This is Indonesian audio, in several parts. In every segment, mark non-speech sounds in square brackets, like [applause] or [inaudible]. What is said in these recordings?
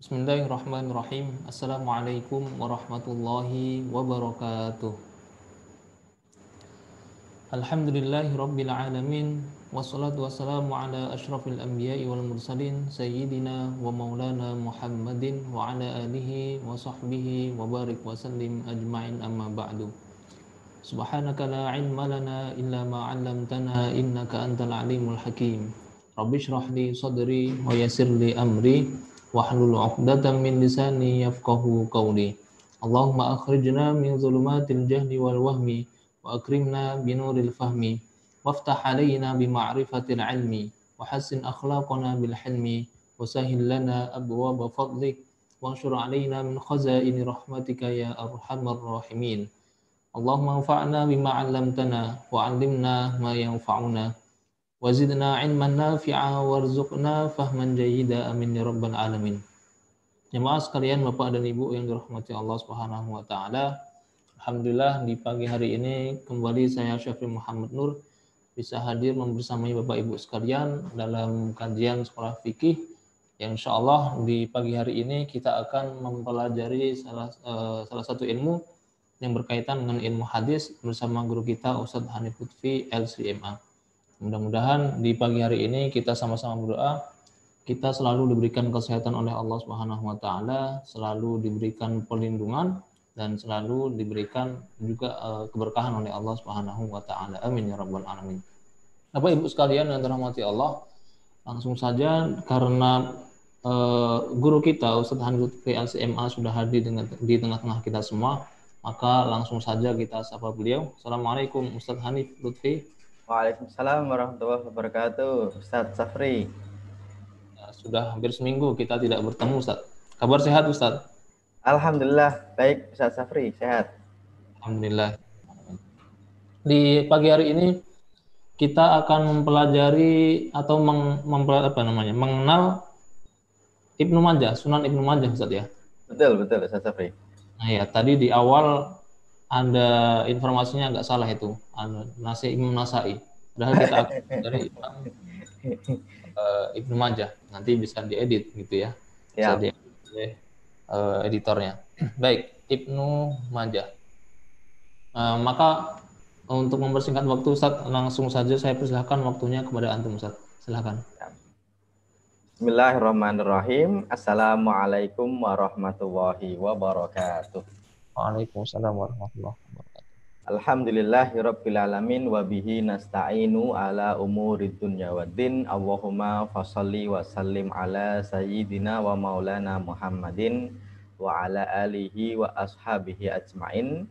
Bismillahirrahmanirrahim. Assalamualaikum warahmatullahi wabarakatuh. Alhamdulillahi rabbil alamin wassalatu wassalamu ala asyrafil anbiya'i wal mursalin sayyidina wa maulana Muhammadin wa ala alihi wa sahbihi wa barik wa sallim ajmain amma ba'du. Subhanaka la ilma lana illa ma 'allamtana innaka antal alimul hakim. Rabbi shrah li sadri wa yassir li amri واحلل عقدة من لساني يفقه قولي اللهم أخرجنا من ظلمات الجهل والوهم وأكرمنا بنور الفهم وافتح علينا بمعرفة العلم وحسن أخلاقنا بالحلم وسهل لنا أبواب فضلك وانشر علينا من خزائن رحمتك يا أرحم الراحمين اللهم انفعنا بما علمتنا وعلمنا ما ينفعنا wazidna ilman nafi'a warzuqna fahman jayyida amin ya rabbal alamin. Jemaah sekalian Bapak dan Ibu yang dirahmati Allah Subhanahu wa taala, alhamdulillah di pagi hari ini kembali saya Syafi Muhammad Nur bisa hadir membersamai Bapak Ibu sekalian dalam kajian sekolah fikih yang insya Allah di pagi hari ini kita akan mempelajari salah uh, salah satu ilmu yang berkaitan dengan ilmu hadis bersama guru kita Ustadz Hanif Lutfi LCMA. Mudah-mudahan di pagi hari ini kita sama-sama berdoa kita selalu diberikan kesehatan oleh Allah Subhanahu wa taala, selalu diberikan perlindungan dan selalu diberikan juga eh, keberkahan oleh Allah Subhanahu wa taala. Amin ya rabbal alamin. Apa Ibu sekalian yang dirahmati Allah, langsung saja karena eh, guru kita Ustadz Handut PLCMA sudah hadir dengan, di tengah-tengah kita semua, maka langsung saja kita sapa beliau. Assalamualaikum Ustadz Hanif Lutfi. Waalaikumsalam warahmatullahi wabarakatuh. Ustaz Safri. Ya, sudah hampir seminggu kita tidak bertemu, Ustaz. Kabar sehat, Ustaz? Alhamdulillah, baik Ustaz Safri, sehat. Alhamdulillah. Di pagi hari ini kita akan mempelajari atau meng, mempelajari, apa namanya? mengenal Ibnu Majah, Sunan Ibnu Majah, Ustaz ya. Betul, betul Ustaz Safri. Nah ya, tadi di awal anda informasinya agak salah itu. Anu, nasi Imam Nasai. Padahal kita [laughs] dari Imam uh, Ibnu Majah. Nanti bisa diedit gitu ya. Bisa ya. diedit oleh uh, editornya. [clears throat] Baik, Ibnu Majah. Uh, maka untuk mempersingkat waktu Ustaz, langsung saja saya persilahkan waktunya kepada antum Ustaz. Silakan. Ya. Bismillahirrahmanirrahim. Assalamualaikum warahmatullahi wabarakatuh. Waalaikumsalam warahmatullahi wabarakatuh. wa bihi nasta'inu ala umuri dunya waddin. Allahumma fasalli wa sallim ala sayyidina wa maulana Muhammadin wa ala alihi wa ashabihi ajmain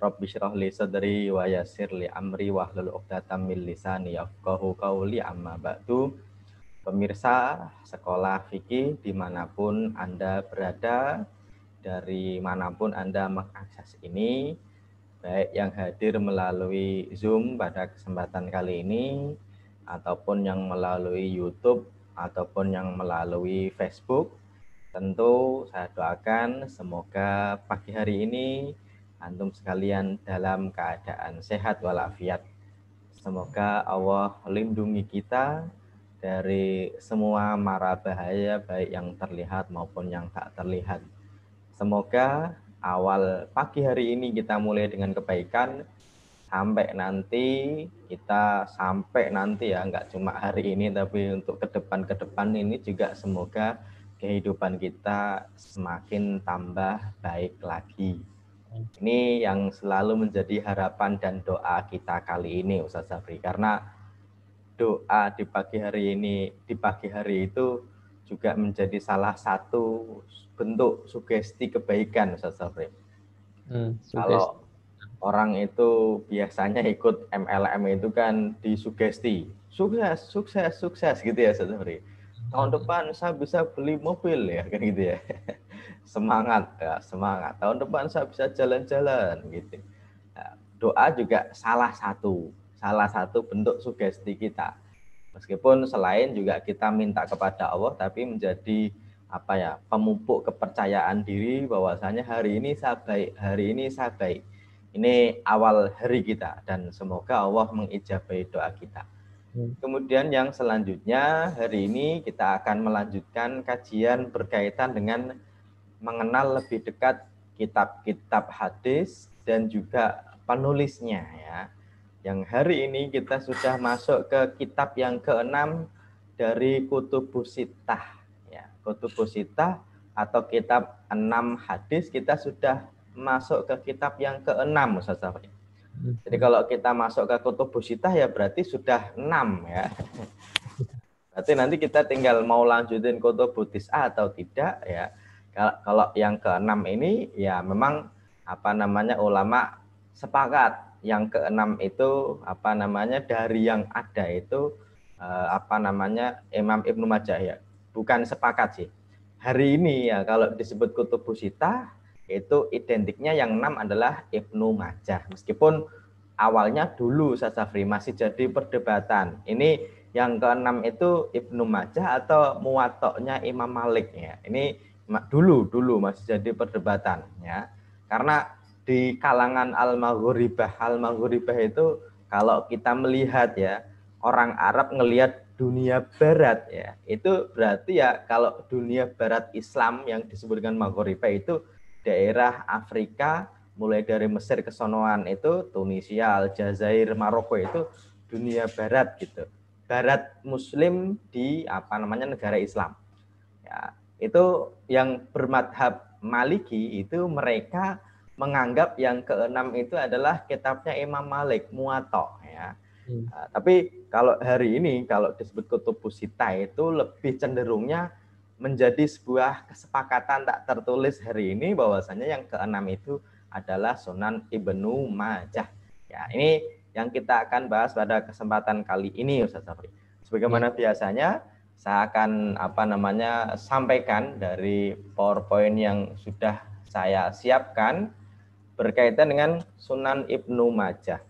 Rabbi syrah li sadri wa yasir li amri wa hlul uqdatan min lisani yafqahu qawli amma ba'du Pemirsa sekolah fikih dimanapun Anda berada, dari manapun Anda mengakses ini, baik yang hadir melalui Zoom pada kesempatan kali ini, ataupun yang melalui YouTube, ataupun yang melalui Facebook. Tentu saya doakan semoga pagi hari ini antum sekalian dalam keadaan sehat walafiat. Semoga Allah lindungi kita dari semua mara bahaya baik yang terlihat maupun yang tak terlihat. Semoga awal pagi hari ini kita mulai dengan kebaikan sampai nanti kita sampai nanti ya nggak cuma hari ini tapi untuk ke depan ke depan ini juga semoga kehidupan kita semakin tambah baik lagi. Ini yang selalu menjadi harapan dan doa kita kali ini Ustaz Zafri karena doa di pagi hari ini di pagi hari itu juga menjadi salah satu bentuk sugesti kebaikan Ustaz Safri. Hmm, Kalau orang itu biasanya ikut MLM itu kan disugesti sukses sukses sukses gitu ya Ustaz Safri. Tahun hmm. depan saya bisa beli mobil ya [laughs] kan gitu ya. semangat ya, semangat. Tahun depan saya bisa jalan-jalan gitu. Ya, doa juga salah satu salah satu bentuk sugesti kita Meskipun selain juga kita minta kepada Allah tapi menjadi apa ya pemupuk kepercayaan diri bahwasanya hari ini saya baik, hari ini saya baik. Ini awal hari kita dan semoga Allah mengijabai doa kita. Hmm. Kemudian yang selanjutnya hari ini kita akan melanjutkan kajian berkaitan dengan mengenal lebih dekat kitab-kitab hadis dan juga penulisnya ya yang hari ini kita sudah masuk ke kitab yang keenam dari Kutubus Ya, Kutubus atau kitab enam hadis kita sudah masuk ke kitab yang keenam Ustaz hmm. Jadi kalau kita masuk ke Kutubus ya berarti sudah enam ya. Berarti nanti kita tinggal mau lanjutin Kutubus Tis'ah atau tidak ya. Kalau yang keenam ini ya memang apa namanya ulama sepakat yang keenam itu apa namanya dari yang ada itu uh, apa namanya Imam Ibnu Majah ya. Bukan sepakat sih. Hari ini ya kalau disebut kutub itu identiknya yang enam adalah Ibnu Majah. Meskipun awalnya dulu Sasafri masih jadi perdebatan. Ini yang keenam itu Ibnu Majah atau muatoknya Imam Malik ya. Ini dulu dulu masih jadi perdebatan ya. Karena di kalangan al-maghribah. Al-maghribah itu kalau kita melihat ya, orang Arab ngelihat dunia barat ya. Itu berarti ya kalau dunia barat Islam yang disebut dengan maghribah itu daerah Afrika mulai dari Mesir ke sonoan itu Tunisia, Aljazair, Maroko itu dunia barat gitu. Barat muslim di apa namanya negara Islam. Ya, itu yang bermadhab Maliki itu mereka menganggap yang keenam itu adalah kitabnya Imam Malik Muwatta ya. Hmm. Uh, tapi kalau hari ini kalau disebut Kutubusita sita itu lebih cenderungnya menjadi sebuah kesepakatan tak tertulis hari ini bahwasanya yang keenam itu adalah Sunan Ibnu Majah. Ya, ini yang kita akan bahas pada kesempatan kali ini Ustaz Safri. Sebagaimana ya. biasanya saya akan apa namanya sampaikan dari PowerPoint yang sudah saya siapkan berkaitan dengan Sunan Ibnu Majah.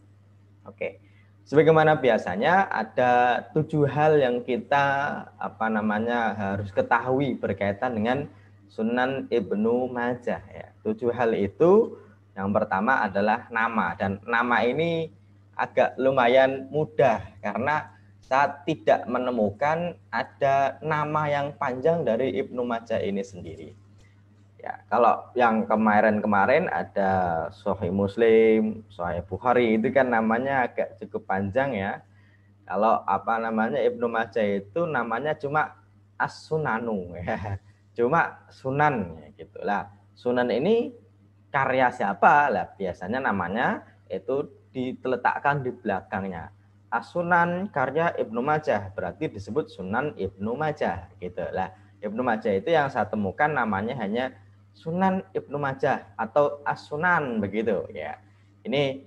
Oke. Sebagaimana biasanya ada tujuh hal yang kita apa namanya harus ketahui berkaitan dengan Sunan Ibnu Majah ya. Tujuh hal itu yang pertama adalah nama dan nama ini agak lumayan mudah karena saya tidak menemukan ada nama yang panjang dari Ibnu Majah ini sendiri. Ya, kalau yang kemarin-kemarin ada Sahih Muslim, Sahih Bukhari itu kan namanya agak cukup panjang ya. Kalau apa namanya Ibnu Majah itu namanya cuma As-Sunanu [laughs] ya. Cuma Sunan ya, gitu. Lah, Sunan ini karya siapa? Lah, biasanya namanya itu diletakkan di belakangnya. As-Sunan karya Ibnu Majah berarti disebut Sunan Ibnu Majah gitu. Lah, Ibnu Majah itu yang saya temukan namanya hanya Sunan Ibnu Majah atau As-Sunan begitu ya. Ini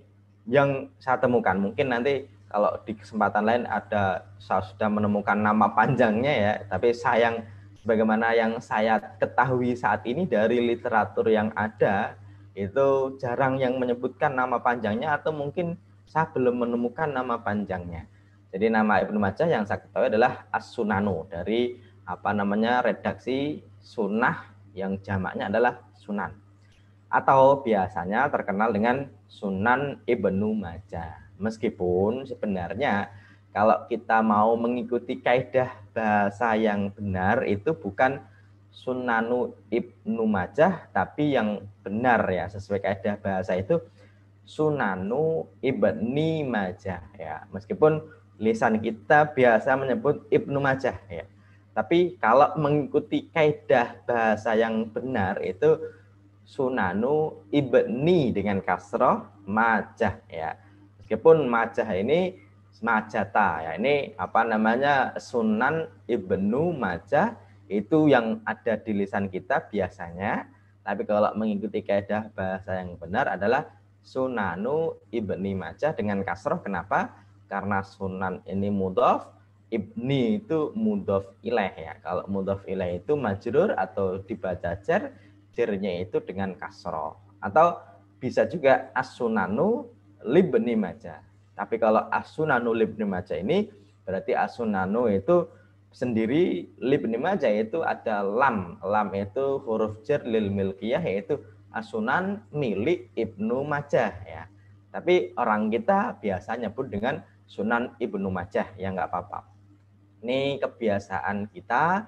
yang saya temukan. Mungkin nanti kalau di kesempatan lain ada saya sudah menemukan nama panjangnya ya, tapi sayang bagaimana yang saya ketahui saat ini dari literatur yang ada itu jarang yang menyebutkan nama panjangnya atau mungkin saya belum menemukan nama panjangnya. Jadi nama Ibnu Majah yang saya ketahui adalah As-Sunanu dari apa namanya redaksi Sunnah yang jamaknya adalah sunan atau biasanya terkenal dengan Sunan Ibnu Majah. Meskipun sebenarnya kalau kita mau mengikuti kaidah bahasa yang benar itu bukan Sunanu Ibnu Majah tapi yang benar ya sesuai kaidah bahasa itu Sunanu Ibni Majah ya. Meskipun lisan kita biasa menyebut Ibnu Majah ya. Tapi kalau mengikuti kaidah bahasa yang benar itu sunanu ibni dengan kasroh majah ya. Meskipun majah ini majata ya ini apa namanya sunan ibnu majah itu yang ada di lisan kita biasanya. Tapi kalau mengikuti kaidah bahasa yang benar adalah sunanu ibni majah dengan kasroh. Kenapa? Karena sunan ini mudhof, ibni itu mudhof ilaih ya. Kalau mudhof ilaih itu majrur atau dibaca jar, cernya itu dengan kasroh. Atau bisa juga asunanu libni maja. Tapi kalau asunanu libni maja ini berarti asunanu itu sendiri libni maja itu ada lam. Lam itu huruf cer lil milkiyah yaitu asunan milik Ibnu Majah ya. Tapi orang kita biasanya pun dengan Sunan Ibnu Majah ya nggak apa-apa. Ini kebiasaan kita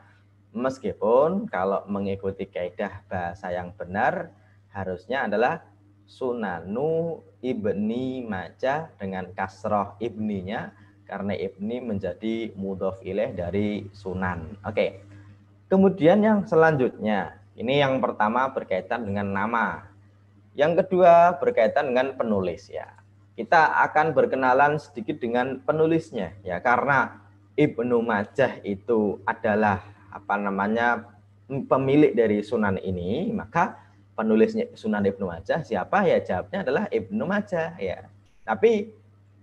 meskipun kalau mengikuti kaidah bahasa yang benar harusnya adalah sunanu ibni maja dengan kasroh ibninya karena ibni menjadi mudhof ilaih dari sunan. Oke. Kemudian yang selanjutnya, ini yang pertama berkaitan dengan nama. Yang kedua berkaitan dengan penulis ya. Kita akan berkenalan sedikit dengan penulisnya ya karena Ibnu Majah itu adalah apa namanya pemilik dari sunan ini, maka penulisnya Sunan Ibnu Majah siapa? Ya jawabnya adalah Ibnu Majah ya. Tapi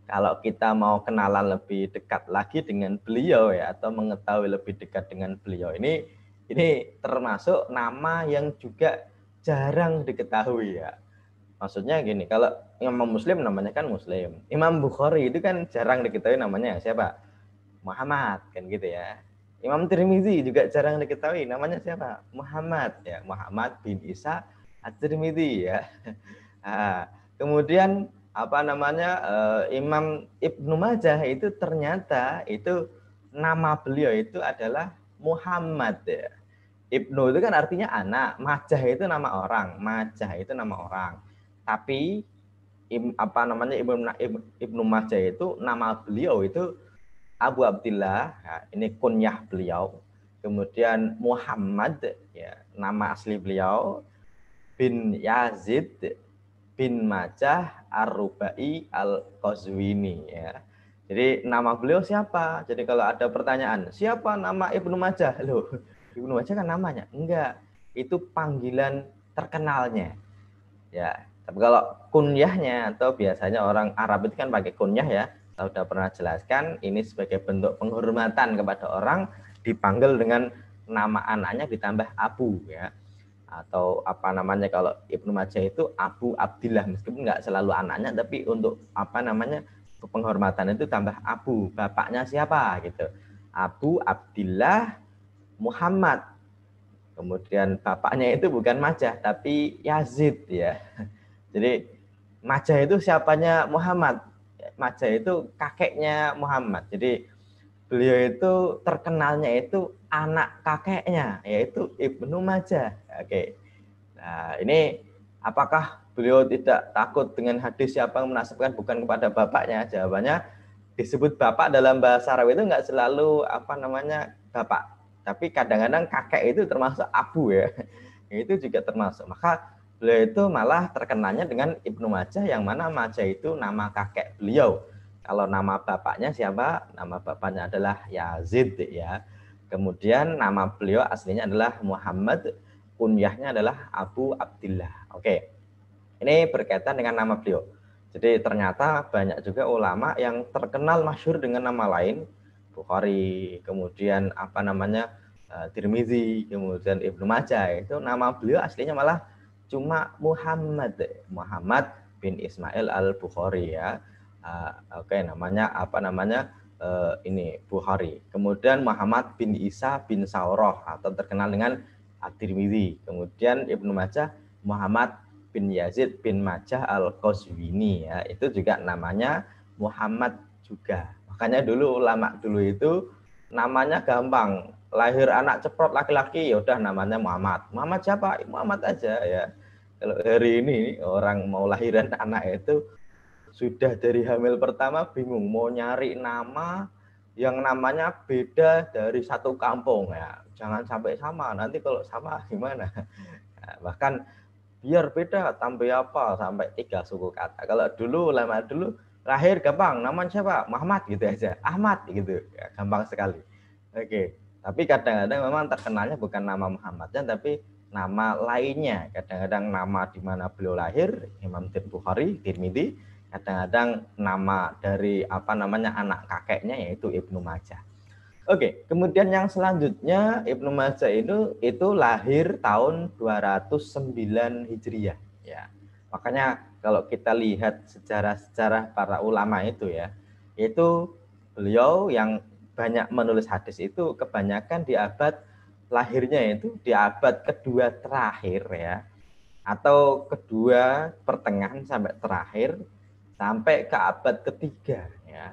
kalau kita mau kenalan lebih dekat lagi dengan beliau ya atau mengetahui lebih dekat dengan beliau ini ini termasuk nama yang juga jarang diketahui ya. Maksudnya gini, kalau Imam Muslim namanya kan Muslim. Imam Bukhari itu kan jarang diketahui namanya siapa? Muhammad kan gitu ya. Imam Tirmizi juga jarang diketahui namanya siapa? Muhammad ya, Muhammad bin Isa At-Tirmizi ya. Nah, [laughs] kemudian apa namanya uh, Imam Ibnu Majah itu ternyata itu nama beliau itu adalah Muhammad ya. Ibnu itu kan artinya anak, Majah itu nama orang, Majah itu nama orang. Tapi im, apa namanya Ibnu Ibnu Majah itu nama beliau itu Abu Abdullah, ya, ini kunyah beliau. Kemudian Muhammad, ya, nama asli beliau, bin Yazid bin Majah Ar-Rubai Al-Qazwini. Ya. Jadi nama beliau siapa? Jadi kalau ada pertanyaan, siapa nama Ibnu Majah? Loh, Ibnu Majah kan namanya? Enggak, itu panggilan terkenalnya. Ya, tapi kalau kunyahnya atau biasanya orang Arab itu kan pakai kunyah ya, saya sudah pernah jelaskan ini sebagai bentuk penghormatan kepada orang dipanggil dengan nama anaknya ditambah Abu ya atau apa namanya kalau Ibnu Majah itu Abu Abdillah meskipun nggak selalu anaknya tapi untuk apa namanya penghormatan itu tambah Abu bapaknya siapa gitu Abu Abdillah Muhammad kemudian bapaknya itu bukan Majah tapi Yazid ya jadi Majah itu siapanya Muhammad Maja itu kakeknya Muhammad. Jadi beliau itu terkenalnya itu anak kakeknya yaitu Ibnu Majah. Oke. Nah, ini apakah beliau tidak takut dengan hadis siapa yang menasibkan bukan kepada bapaknya? Jawabannya disebut bapak dalam bahasa Arab itu nggak selalu apa namanya bapak, tapi kadang-kadang kakek itu termasuk abu ya. [laughs] Itu juga termasuk. Maka beliau itu malah terkenanya dengan Ibnu Majah yang mana Majah itu nama kakek beliau. Kalau nama bapaknya siapa? Nama bapaknya adalah Yazid ya. Kemudian nama beliau aslinya adalah Muhammad, kunyahnya adalah Abu Abdillah. Oke. Ini berkaitan dengan nama beliau. Jadi ternyata banyak juga ulama yang terkenal masyhur dengan nama lain, Bukhari, kemudian apa namanya? Eh, Tirmizi, kemudian Ibnu Majah. Itu nama beliau aslinya malah cuma Muhammad Muhammad bin Ismail al Bukhari ya uh, oke okay, namanya apa namanya uh, ini Bukhari kemudian Muhammad bin Isa bin Sauroh atau terkenal dengan At-Tirmidzi kemudian Ibnu Majah Muhammad bin Yazid bin Majah al Qazwini ya itu juga namanya Muhammad juga makanya dulu ulama dulu itu namanya gampang lahir anak ceprot laki-laki ya udah namanya Muhammad Muhammad siapa Muhammad aja ya kalau hari ini orang mau lahiran [laughs] anak itu sudah dari hamil pertama bingung mau nyari nama yang namanya beda dari satu kampung ya jangan sampai sama nanti kalau sama [laughs] gimana ya, bahkan biar beda sampai apa sampai tiga suku kata kalau dulu lama dulu lahir gampang namanya siapa Muhammad gitu aja Ahmad gitu ya, gampang sekali oke tapi kadang-kadang memang terkenalnya bukan nama Muhammadnya tapi nama lainnya. Kadang-kadang nama di mana beliau lahir, Imam Tir Bukhari, Tirmidzi, kadang-kadang nama dari apa namanya anak kakeknya yaitu Ibnu Majah. Oke, kemudian yang selanjutnya Ibnu Majah itu itu lahir tahun 209 Hijriah ya. Makanya kalau kita lihat sejarah-sejarah para ulama itu ya, itu beliau yang banyak menulis hadis itu kebanyakan di abad lahirnya itu di abad kedua terakhir ya atau kedua pertengahan sampai terakhir sampai ke abad ketiga ya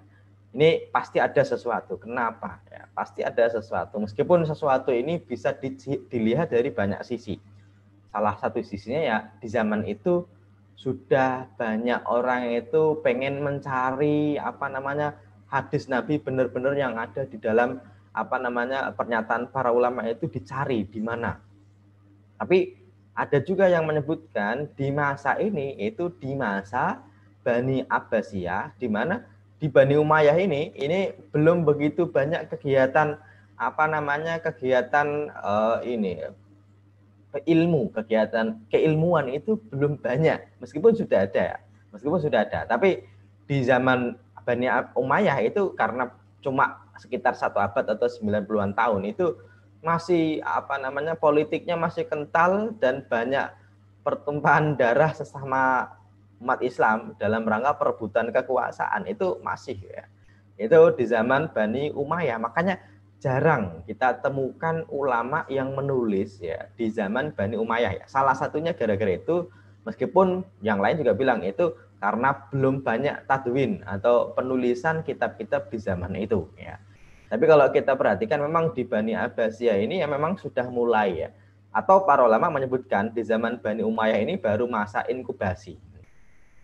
ini pasti ada sesuatu kenapa ya pasti ada sesuatu meskipun sesuatu ini bisa di, dilihat dari banyak sisi salah satu sisinya ya di zaman itu sudah banyak orang itu pengen mencari apa namanya hadis Nabi benar-benar yang ada di dalam apa namanya pernyataan para ulama itu dicari di mana. Tapi ada juga yang menyebutkan di masa ini itu di masa Bani Abbasiyah di mana di Bani Umayyah ini ini belum begitu banyak kegiatan apa namanya kegiatan uh, ini ilmu kegiatan keilmuan itu belum banyak meskipun sudah ada ya, meskipun sudah ada tapi di zaman Bani Umayyah itu karena cuma sekitar satu abad atau 90-an tahun itu masih apa namanya politiknya masih kental dan banyak pertumpahan darah sesama umat Islam dalam rangka perebutan kekuasaan itu masih ya. Itu di zaman Bani Umayyah. Makanya jarang kita temukan ulama yang menulis ya di zaman Bani Umayyah ya. Salah satunya gara-gara itu meskipun yang lain juga bilang itu karena belum banyak tadwin atau penulisan kitab-kitab di zaman itu ya tapi kalau kita perhatikan memang di Bani Abbasiyah ini ya memang sudah mulai ya. Atau para ulama menyebutkan di zaman Bani Umayyah ini baru masa inkubasi.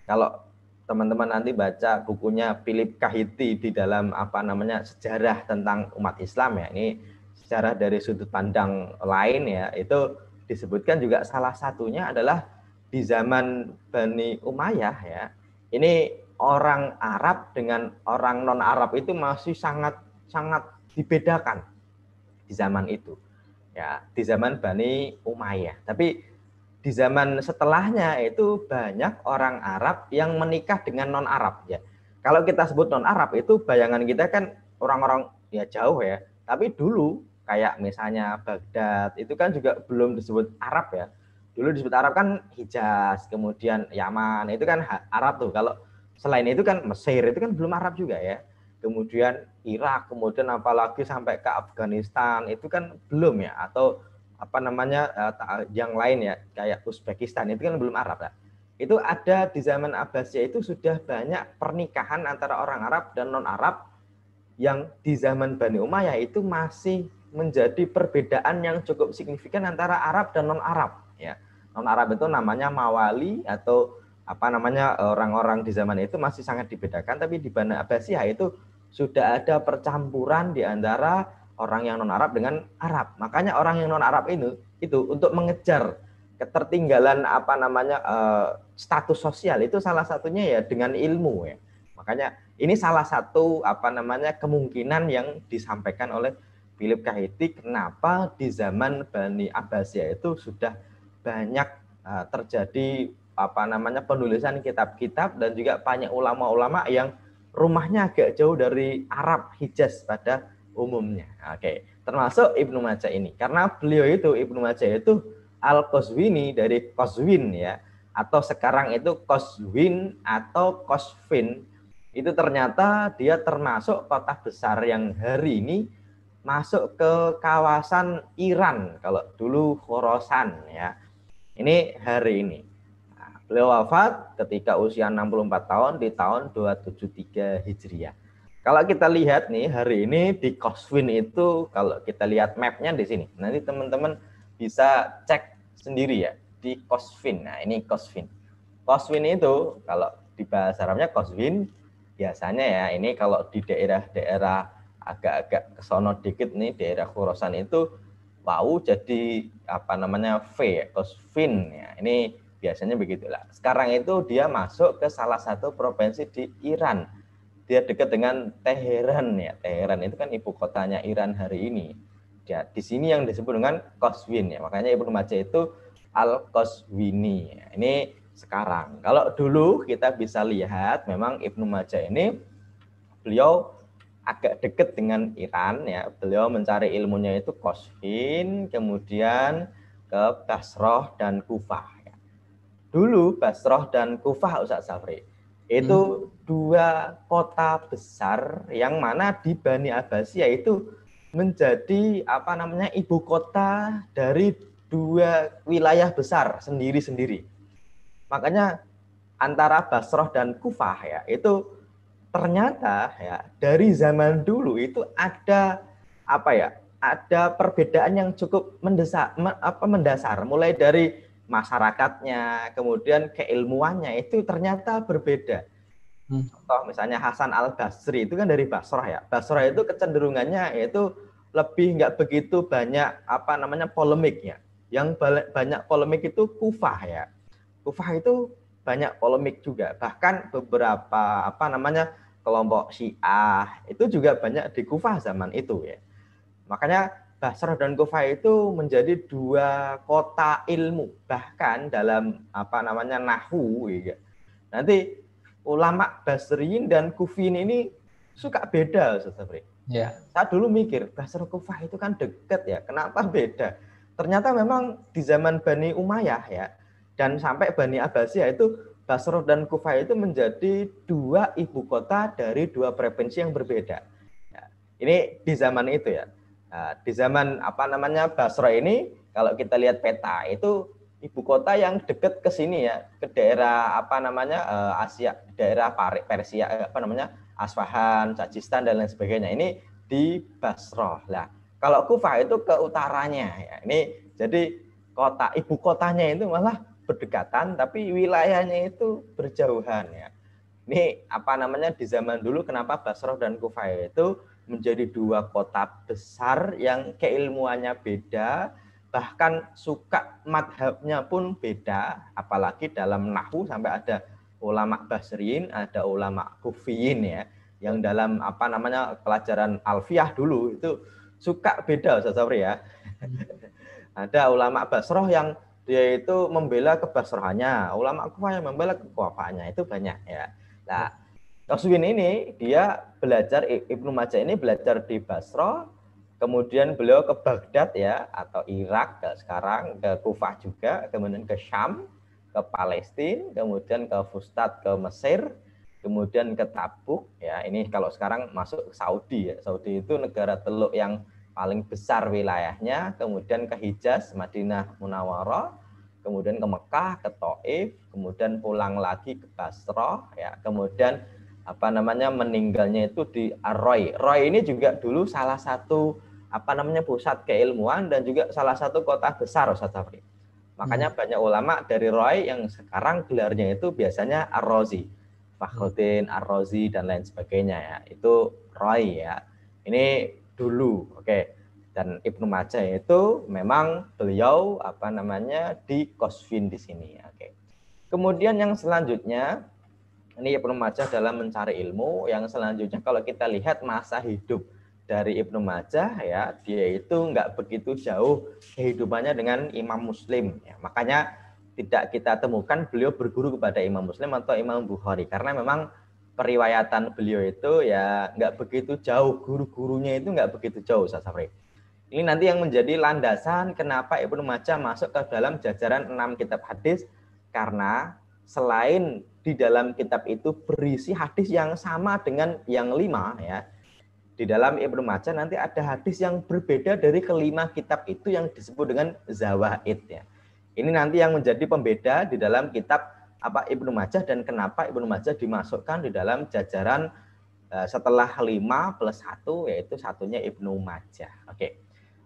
Kalau teman-teman nanti baca bukunya Philip Kahiti di dalam apa namanya sejarah tentang umat Islam ya. Ini sejarah dari sudut pandang lain ya. Itu disebutkan juga salah satunya adalah di zaman Bani Umayyah ya. Ini orang Arab dengan orang non Arab itu masih sangat sangat dibedakan di zaman itu. Ya, di zaman Bani Umayyah. Tapi di zaman setelahnya itu banyak orang Arab yang menikah dengan non Arab ya. Kalau kita sebut non Arab itu bayangan kita kan orang-orang ya jauh ya. Tapi dulu kayak misalnya Baghdad itu kan juga belum disebut Arab ya. Dulu disebut Arab kan Hijaz, kemudian Yaman itu kan Arab tuh. Kalau selain itu kan Mesir itu kan belum Arab juga ya kemudian Irak, kemudian apalagi sampai ke Afghanistan itu kan belum ya atau apa namanya eh, yang lain ya kayak Uzbekistan itu kan belum Arab ya. Itu ada di zaman Abbasiyah itu sudah banyak pernikahan antara orang Arab dan non Arab yang di zaman Bani Umayyah itu masih menjadi perbedaan yang cukup signifikan antara Arab dan non Arab ya. Non Arab itu namanya mawali atau apa namanya orang-orang di zaman itu masih sangat dibedakan tapi di Bani Abbasiyah itu sudah ada percampuran di antara orang yang non Arab dengan Arab. Makanya orang yang non Arab ini itu untuk mengejar ketertinggalan apa namanya eh, status sosial itu salah satunya ya dengan ilmu ya. Makanya ini salah satu apa namanya kemungkinan yang disampaikan oleh Philip Kahiti kenapa di zaman Bani Abbasiyah itu sudah banyak eh, terjadi apa namanya penulisan kitab-kitab dan juga banyak ulama-ulama yang rumahnya agak jauh dari Arab Hijaz pada umumnya. Oke, termasuk Ibnu Majah ini. Karena beliau itu Ibnu Majah itu Al-Qazwini dari Qazwin ya atau sekarang itu Qazwin atau Qazvin itu ternyata dia termasuk kota besar yang hari ini masuk ke kawasan Iran kalau dulu Khorasan ya. Ini hari ini. Beliau wafat ketika usia 64 tahun di tahun 273 Hijriah. Kalau kita lihat nih hari ini di Coswin itu kalau kita lihat mapnya di sini. Nanti teman-teman bisa cek sendiri ya di Coswin. Nah ini Coswin. Coswin itu kalau di bahasa Arabnya Coswin biasanya ya ini kalau di daerah-daerah agak-agak kesono dikit nih daerah Khurasan itu wow jadi apa namanya V ya, Coswin ya. Ini biasanya begitulah. Sekarang itu dia masuk ke salah satu provinsi di Iran. Dia dekat dengan Teheran ya. Teheran itu kan ibu kotanya Iran hari ini. Ya, di sini yang disebut dengan Qazvin ya. Makanya Ibnu Majah itu Al-Qazwini. Ya. Ini sekarang. Kalau dulu kita bisa lihat memang Ibnu Majah ini beliau agak dekat dengan Iran ya. Beliau mencari ilmunya itu Qazvin, kemudian ke Basrah dan Kufah Dulu Basroh dan Kufah Ustaz Safri itu hmm. dua kota besar yang mana di Bani Abbasiyah itu menjadi apa namanya ibu kota dari dua wilayah besar sendiri-sendiri. Makanya antara Basroh dan Kufah ya itu ternyata ya dari zaman dulu itu ada apa ya ada perbedaan yang cukup mendesak apa mendasar mulai dari masyarakatnya, kemudian keilmuannya itu ternyata berbeda. Hmm. Contoh misalnya Hasan Al Basri itu kan dari Basrah ya. Basrah itu kecenderungannya yaitu lebih nggak begitu banyak apa namanya polemiknya. Yang banyak polemik itu Kufah ya. Kufah itu banyak polemik juga. Bahkan beberapa apa namanya kelompok Syiah itu juga banyak di Kufah zaman itu ya. Makanya Basrah dan Kufah itu menjadi dua kota ilmu bahkan dalam apa namanya nahu ya. nanti ulama Basriin dan Kufin ini suka beda Ustaz Ya. Saya dulu mikir Basrah Kufah itu kan deket ya, kenapa beda? Ternyata memang di zaman Bani Umayyah ya dan sampai Bani Abbasiyah itu Basrah dan Kufah itu menjadi dua ibu kota dari dua provinsi yang berbeda. Ya, ini di zaman itu ya. Nah, di zaman apa namanya Basra ini kalau kita lihat peta itu ibu kota yang dekat ke sini ya ke daerah apa namanya eh, Asia daerah Persia eh, apa namanya Asfahan, Sajistan dan lain sebagainya ini di Basra lah. Kalau Kufah itu ke utaranya ya. Ini jadi kota ibu kotanya itu malah berdekatan tapi wilayahnya itu berjauhan ya. Ini apa namanya di zaman dulu kenapa Basra dan Kufah itu menjadi dua kota besar yang keilmuannya beda, bahkan suka madhabnya pun beda, apalagi dalam nahu sampai ada ulama Basriin, ada ulama kufiin ya, yang dalam apa namanya pelajaran alfiah dulu itu suka beda Ustaz ya. Hmm. [laughs] ada ulama Basroh yang dia itu membela kebasrohannya, ulama Kufah yang membela kekuafahannya itu banyak ya. Nah, Aswin ini dia belajar Ibnu Majah ini belajar di Basra, kemudian beliau ke Baghdad ya atau Irak ke sekarang ke Kufah juga, kemudian ke Syam, ke Palestina, kemudian ke Fustat ke Mesir, kemudian ke Tabuk ya. Ini kalau sekarang masuk Saudi ya. Saudi itu negara teluk yang paling besar wilayahnya, kemudian ke Hijaz, Madinah, Munawarah, kemudian ke Mekah, ke Taif, kemudian pulang lagi ke Basra ya, kemudian apa namanya meninggalnya itu di Arroy. Roy ini juga dulu salah satu apa namanya pusat keilmuan dan juga salah satu kota besar Ustaz Makanya hmm. banyak ulama dari Roy yang sekarang gelarnya itu biasanya Ar-Razi, Fakhruddin hmm. Ar-Razi dan lain sebagainya ya. Itu Roy ya. Ini dulu. Oke. Dan Ibnu Majah itu memang beliau apa namanya di Kosvin di sini oke. Oke. Kemudian yang selanjutnya ini Ibnu Majah dalam mencari ilmu. Yang selanjutnya kalau kita lihat masa hidup dari Ibnu Majah ya, dia itu nggak begitu jauh kehidupannya dengan Imam Muslim. Ya, makanya tidak kita temukan beliau berguru kepada Imam Muslim atau Imam Bukhari karena memang periwayatan beliau itu ya nggak begitu jauh guru-gurunya itu nggak begitu jauh saya Safri. Ini nanti yang menjadi landasan kenapa Ibnu Majah masuk ke dalam jajaran enam kitab hadis karena selain di dalam kitab itu berisi hadis yang sama dengan yang lima ya. Di dalam Ibnu Majah nanti ada hadis yang berbeda dari kelima kitab itu yang disebut dengan zawaid ya. Ini nanti yang menjadi pembeda di dalam kitab apa Ibnu Majah dan kenapa Ibnu Majah dimasukkan di dalam jajaran e, setelah lima plus satu yaitu satunya Ibnu Majah. Oke.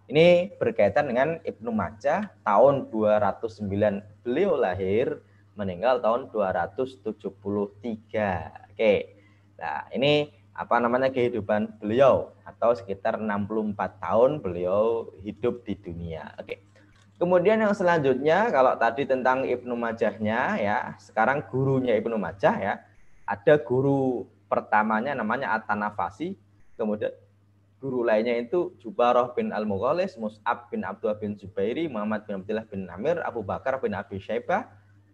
Ini berkaitan dengan Ibnu Majah tahun 209 beliau lahir meninggal tahun 273. Oke. Nah, ini apa namanya kehidupan beliau atau sekitar 64 tahun beliau hidup di dunia. Oke. Kemudian yang selanjutnya kalau tadi tentang Ibnu Majahnya ya, sekarang gurunya Ibnu Majah ya. Ada guru pertamanya namanya at kemudian guru lainnya itu Jubaroh bin Al-Mughalis, Mus'ab bin Abdullah bin Zubairi, Muhammad bin Abdullah bin Amir, Abu Bakar bin Abi Syaibah,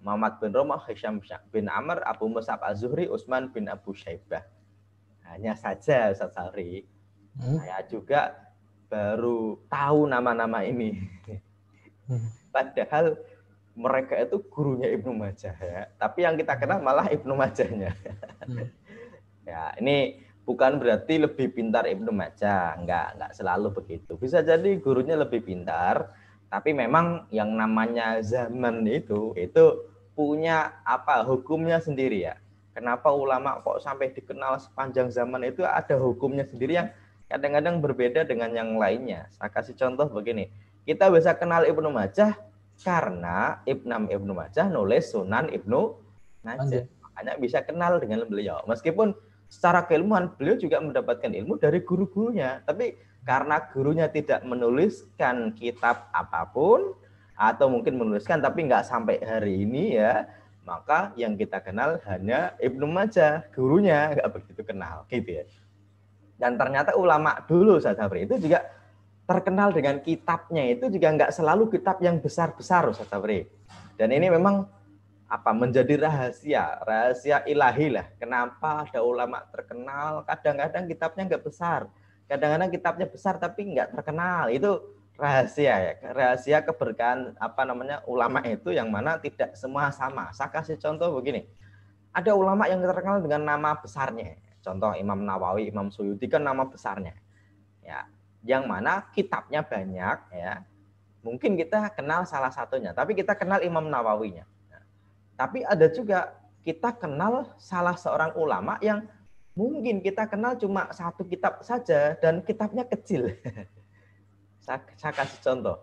Muhammad bin Romah, Hisham bin Amr, Abu Musab Az-Zuhri, Utsman bin Abu Syaibah. Hanya saja Ustaz Sari, hmm? saya juga baru tahu nama-nama ini. Hmm. Padahal mereka itu gurunya Ibnu Majah ya. Tapi yang kita kenal malah Ibnu Majahnya. Hmm. [laughs] ya, ini bukan berarti lebih pintar Ibnu Majah, enggak, enggak selalu begitu. Bisa jadi gurunya lebih pintar, tapi memang yang namanya zaman itu itu punya apa hukumnya sendiri ya. Kenapa ulama kok sampai dikenal sepanjang zaman itu ada hukumnya sendiri yang kadang-kadang berbeda dengan yang lainnya. Saya kasih contoh begini. Kita bisa kenal Ibnu Majah karena Ibnam Ibnu Majah nulis Sunan Ibnu Majah. Makanya bisa kenal dengan beliau. Meskipun secara keilmuan beliau juga mendapatkan ilmu dari guru-gurunya. Tapi karena gurunya tidak menuliskan kitab apapun, atau mungkin menuliskan tapi nggak sampai hari ini ya maka yang kita kenal hanya Ibnu Majah gurunya nggak begitu kenal gitu ya dan ternyata ulama dulu saya Sabri itu juga terkenal dengan kitabnya itu juga nggak selalu kitab yang besar-besar saya Sabri dan ini memang apa menjadi rahasia rahasia ilahi lah kenapa ada ulama terkenal kadang-kadang kitabnya nggak besar kadang-kadang kitabnya besar tapi nggak terkenal itu rahasia ya rahasia keberkahan apa namanya ulama itu yang mana tidak semua sama saya kasih contoh begini ada ulama yang terkenal dengan nama besarnya contoh Imam Nawawi Imam Suyuti kan nama besarnya ya yang mana kitabnya banyak ya mungkin kita kenal salah satunya tapi kita kenal Imam Nawawinya ya. tapi ada juga kita kenal salah seorang ulama yang mungkin kita kenal cuma satu kitab saja dan kitabnya kecil [laughs] Saya, saya kasih contoh.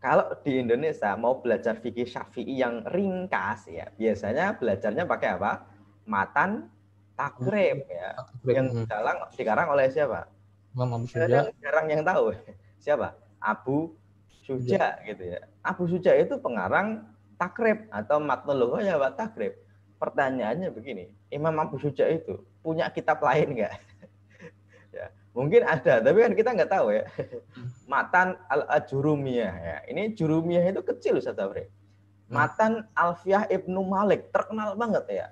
Kalau di Indonesia mau belajar fikih syafi'i yang ringkas ya, biasanya belajarnya pakai apa? Matan takrib ya. Takrib. Yang jarang hmm. dikarang oleh siapa? Imam Suja. Jarang yang tahu. [laughs] Siapa? Abu Suja iya. gitu ya. Abu Suja itu pengarang takrib atau matnologo oh ya Pak takrib. Pertanyaannya begini, Imam Abu Suja itu punya kitab lain enggak? Mungkin ada, tapi kan kita nggak tahu ya. [laughs] Matan al ajurumiyah ya. Ini jurumiyah itu kecil Ustaz Abri. Hmm. Matan fiyah Ibnu Malik terkenal banget ya.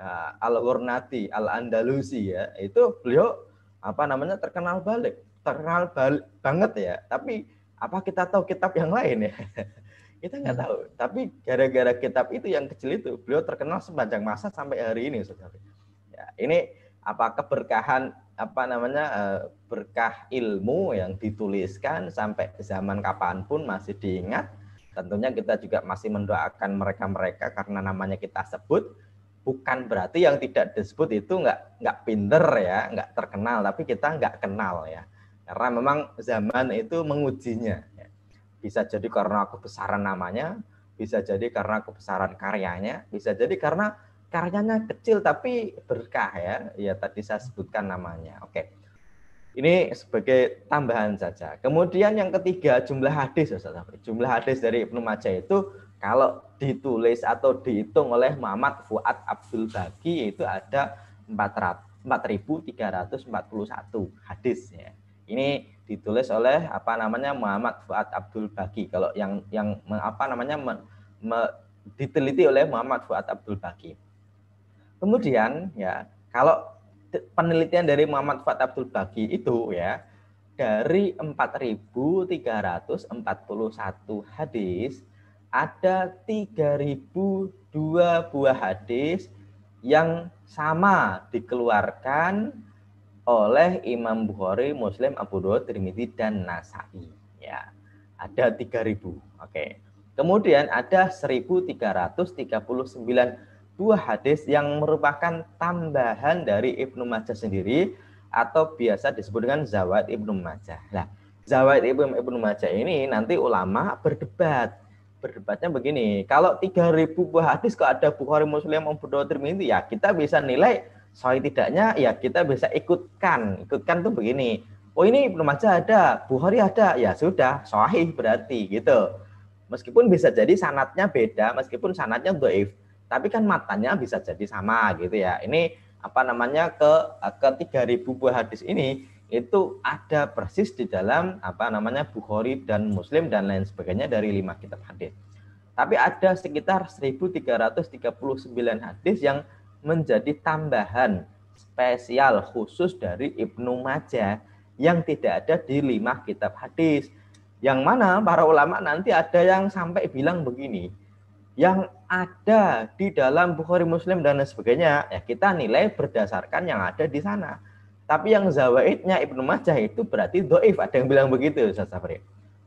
Nah, al Urnati, Al Andalusi ya. Itu beliau apa namanya terkenal balik, terkenal balik banget ya. Tapi apa kita tahu kitab yang lain ya? [laughs] kita nggak hmm. tahu. Tapi gara-gara kitab itu yang kecil itu, beliau terkenal sepanjang masa sampai hari ini, saudara. Ya, ini apa keberkahan apa namanya eh, berkah ilmu yang dituliskan sampai zaman kapanpun masih diingat tentunya kita juga masih mendoakan mereka-mereka karena namanya kita sebut bukan berarti yang tidak disebut itu nggak nggak pinter ya nggak terkenal tapi kita nggak kenal ya karena memang zaman itu mengujinya ya. bisa jadi karena kebesaran namanya bisa jadi karena kebesaran karyanya bisa jadi karena karyanya kecil tapi berkah ya. Ya tadi saya sebutkan namanya. Oke. Ini sebagai tambahan saja. Kemudian yang ketiga jumlah hadis ya, Jumlah hadis dari Ibnu Majah itu kalau ditulis atau dihitung oleh Muhammad Fuad Abdul Bagi itu ada 4341 hadis ya. Ini ditulis oleh apa namanya Muhammad Fuad Abdul Bagi. Kalau yang yang apa namanya me, me, diteliti oleh Muhammad Fuad Abdul Bagi. Kemudian ya kalau penelitian dari Muhammad Fuad Abdul Bagi itu ya dari 4.341 hadis ada 3.002 buah hadis yang sama dikeluarkan oleh Imam Bukhari, Muslim, Abu Dawud, Tirmidzi dan Nasai. Ya, ada 3.000. Oke. Kemudian ada 1.339 dua hadis yang merupakan tambahan dari Ibnu Majah sendiri atau biasa disebut dengan Zawaid Ibnu Majah. Nah, Zawaid Ibnu Ibnu Majah ini nanti ulama berdebat. Berdebatnya begini, kalau 3000 buah hadis kok ada Bukhari Muslim yang Dawud Tirmidzi ya kita bisa nilai soal tidaknya ya kita bisa ikutkan. Ikutkan tuh begini. Oh ini Ibnu Majah ada, Bukhari ada, ya sudah, sahih berarti gitu. Meskipun bisa jadi sanatnya beda, meskipun sanatnya doif, tapi kan matanya bisa jadi sama gitu ya. Ini apa namanya ke ke 3000 buah hadis ini itu ada persis di dalam apa namanya Bukhari dan Muslim dan lain sebagainya dari lima kitab hadis. Tapi ada sekitar 1339 hadis yang menjadi tambahan spesial khusus dari Ibnu Majah yang tidak ada di lima kitab hadis. Yang mana para ulama nanti ada yang sampai bilang begini, yang ada di dalam Bukhari Muslim dan lain sebagainya ya kita nilai berdasarkan yang ada di sana tapi yang zawaidnya Ibnu Majah itu berarti doif ada yang bilang begitu Ustaz Safri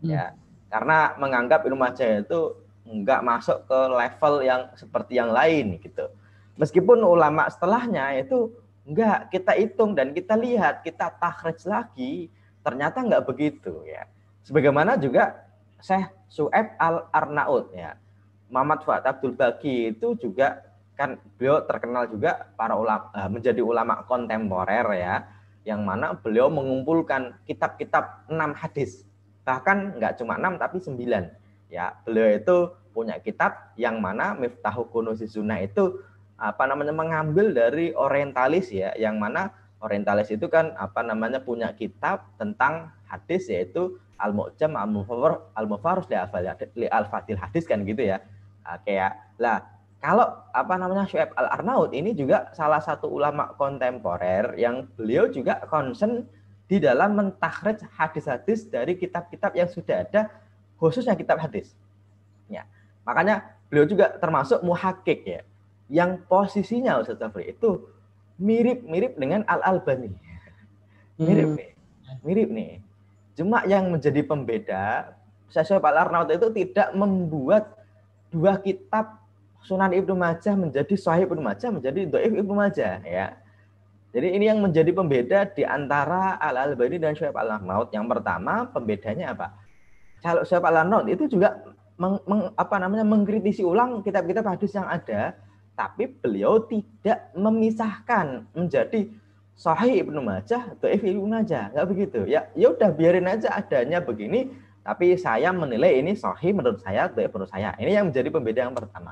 hmm. ya karena menganggap Ibnu Majah itu nggak masuk ke level yang seperti yang lain gitu meskipun ulama setelahnya itu enggak kita hitung dan kita lihat kita tahrij lagi ternyata enggak begitu ya sebagaimana juga Syekh Su'eb al Arnaud ya Muhammad Fuad Abdul Bagi itu juga kan beliau terkenal juga para ulama eh, menjadi ulama kontemporer ya yang mana beliau mengumpulkan kitab-kitab -kitab hadis bahkan nggak cuma enam tapi sembilan ya beliau itu punya kitab yang mana Miftahu Kunusi Sunnah itu apa namanya mengambil dari orientalis ya yang mana orientalis itu kan apa namanya punya kitab tentang hadis yaitu al-mu'jam al-mufarrus al-mufarrus li al-fatil hadis kan gitu ya Oke ah, ya. Lah, kalau apa namanya Syuaib Al-Arnaud ini juga salah satu ulama kontemporer yang beliau juga concern di dalam mentahrij hadis-hadis dari kitab-kitab yang sudah ada khususnya kitab hadis. Ya. Makanya beliau juga termasuk muhakik ya yang posisinya Ustaz Jafri itu mirip-mirip dengan Al-Albani. Hmm. mirip hmm. nih. Mirip nih. Cuma yang menjadi pembeda Syekh Al-Arnaud itu tidak membuat dua kitab Sunan Ibnu Majah menjadi Sahih Ibnu Majah menjadi Dhaif Ibnu Majah ya. Jadi ini yang menjadi pembeda di antara Al Albani dan syaikh Al Arnaud. Yang pertama pembedanya apa? Kalau syaikh Al Arnaud itu juga meng, meng, apa namanya mengkritisi ulang kitab-kitab hadis yang ada, tapi beliau tidak memisahkan menjadi Sahih Ibnu Majah, atau Ibnu Majah, nggak begitu. Ya, ya udah biarin aja adanya begini tapi saya menilai ini sahih menurut saya, tidak menurut saya. Ini yang menjadi pembeda yang pertama.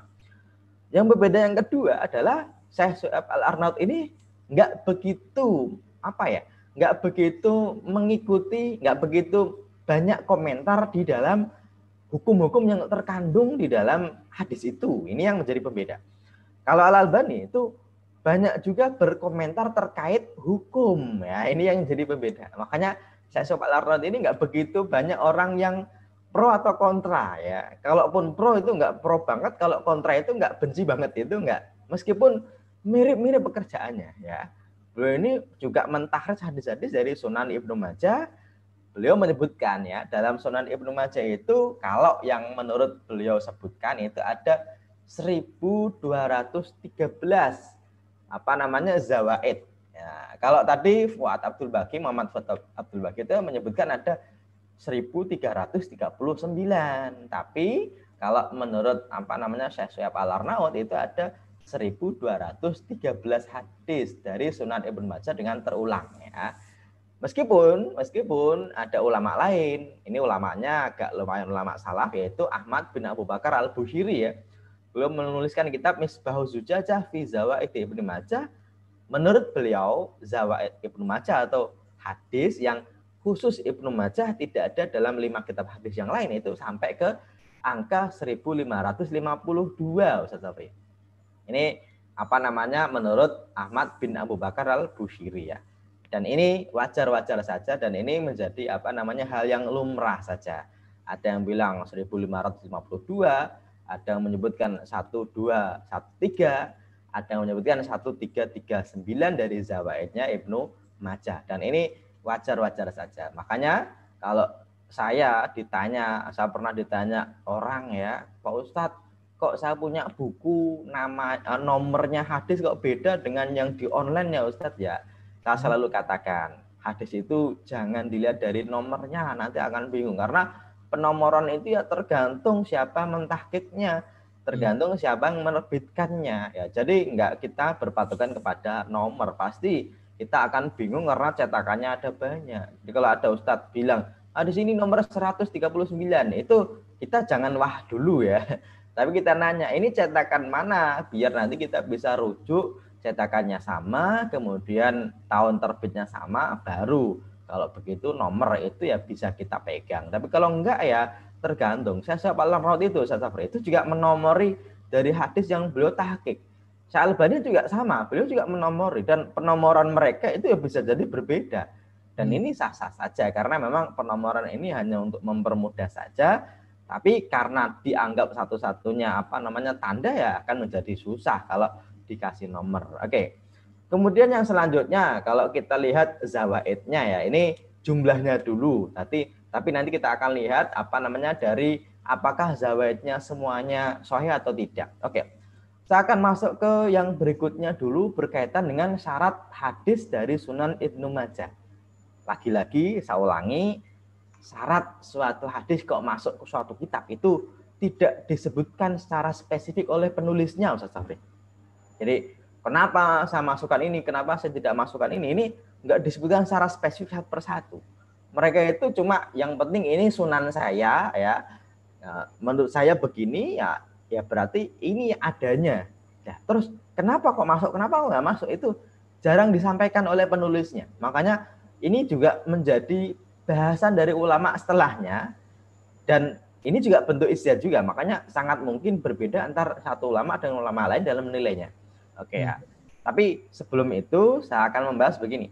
Yang berbeda yang kedua adalah Syekh Su'ab Al-Arnaud ini nggak begitu apa ya? nggak begitu mengikuti, nggak begitu banyak komentar di dalam hukum-hukum yang terkandung di dalam hadis itu. Ini yang menjadi pembeda. Kalau Al-Albani itu banyak juga berkomentar terkait hukum ya. Ini yang jadi pembeda. Makanya saya sobat Larnot ini nggak begitu banyak orang yang pro atau kontra ya. Kalaupun pro itu nggak pro banget, kalau kontra itu nggak benci banget itu nggak. Meskipun mirip-mirip pekerjaannya ya. Beliau ini juga mentah hadis-hadis dari Sunan Ibnu Majah. Beliau menyebutkan ya, dalam Sunan Ibnu Majah itu kalau yang menurut beliau sebutkan itu ada 1213 apa namanya zawaid Ya, kalau tadi Fuad Abdul Baki, Muhammad Fuad Abdul Baki itu menyebutkan ada 1339. Tapi kalau menurut apa namanya Syekh Syaikh Al-Arnaud itu ada 1213 hadis dari Sunan Ibn Majah dengan terulang ya. Meskipun meskipun ada ulama lain, ini ulamanya agak lumayan ulama salah yaitu Ahmad bin Abu Bakar Al-Bukhari ya. Beliau menuliskan kitab Misbahuz Zujajah fi Zawaid Ibnu Majah Menurut beliau, Zawaid Ibnu Majah atau hadis yang khusus Ibnu Majah tidak ada dalam lima kitab hadis yang lain itu sampai ke angka 1552 Ustaz Zafi. Ini apa namanya menurut Ahmad bin Abu Bakar al-Bushiri ya. Dan ini wajar-wajar saja dan ini menjadi apa namanya hal yang lumrah saja. Ada yang bilang 1552, ada yang menyebutkan 1213, ada yang menyebutkan 1339 dari zawaidnya Ibnu Majah dan ini wajar-wajar saja. Makanya kalau saya ditanya, saya pernah ditanya orang ya, Pak Ustadz, kok saya punya buku nama e, nomornya hadis kok beda dengan yang di online ya Ustadz ya? Saya hmm. selalu katakan, hadis itu jangan dilihat dari nomornya, nanti akan bingung. Karena penomoran itu ya tergantung siapa mentahkiknya tergantung siapa yang menerbitkannya ya jadi nggak kita berpatokan kepada nomor pasti kita akan bingung karena cetakannya ada banyak jadi kalau ada ustadz bilang ah sini nomor 139 itu kita jangan wah dulu ya [laughs] tapi kita nanya ini cetakan mana biar nanti kita bisa rujuk cetakannya sama kemudian tahun terbitnya sama baru kalau begitu nomor itu ya bisa kita pegang tapi kalau enggak ya tergantung. Saya siapa Al-Ramraud itu, saya Safri, itu juga menomori dari hadis yang beliau tahqiq. saya Albani juga sama, beliau juga menomori dan penomoran mereka itu ya bisa jadi berbeda. Dan hmm. ini sah-sah saja karena memang penomoran ini hanya untuk mempermudah saja, tapi karena dianggap satu-satunya apa namanya tanda ya akan menjadi susah kalau dikasih nomor. Oke. Kemudian yang selanjutnya kalau kita lihat zawaidnya ya, ini jumlahnya dulu. Tapi tapi nanti kita akan lihat apa namanya dari apakah zawaidnya semuanya sahih atau tidak. Oke. Saya akan masuk ke yang berikutnya dulu berkaitan dengan syarat hadis dari Sunan Ibnu Majah. Lagi-lagi saya ulangi, syarat suatu hadis kok masuk ke suatu kitab itu tidak disebutkan secara spesifik oleh penulisnya Ustaz Safri. Jadi kenapa saya masukkan ini, kenapa saya tidak masukkan ini, ini nggak disebutkan secara spesifik satu persatu mereka itu cuma yang penting ini sunan saya ya. ya menurut saya begini ya ya berarti ini adanya ya terus kenapa kok masuk kenapa kok nggak masuk itu jarang disampaikan oleh penulisnya makanya ini juga menjadi bahasan dari ulama setelahnya dan ini juga bentuk istiad juga makanya sangat mungkin berbeda antar satu ulama dengan ulama lain dalam menilainya oke ya hmm. tapi sebelum itu saya akan membahas begini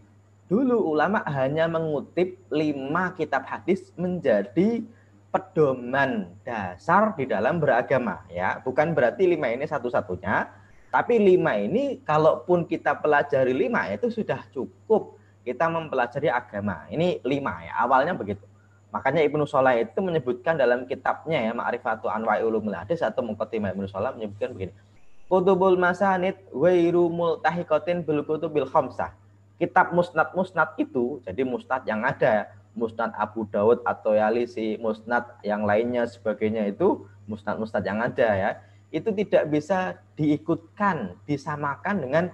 Dulu ulama hanya mengutip lima kitab hadis menjadi pedoman dasar di dalam beragama ya. Bukan berarti lima ini satu-satunya, tapi lima ini kalaupun kita pelajari lima ya, itu sudah cukup kita mempelajari agama. Ini lima ya, awalnya begitu. Makanya Ibnu Salah itu menyebutkan dalam kitabnya ya Ma'rifatu Anwa'i Ulumul Hadis atau Muqaddimah Ibnu Salah menyebutkan begini. Kutubul masanid wairu multahikotin bil kutubil khamsah kitab musnad-musnad itu, jadi musnad yang ada, musnad Abu Daud atau Yalisi, musnad yang lainnya sebagainya itu, musnad-musnad yang ada ya, itu tidak bisa diikutkan, disamakan dengan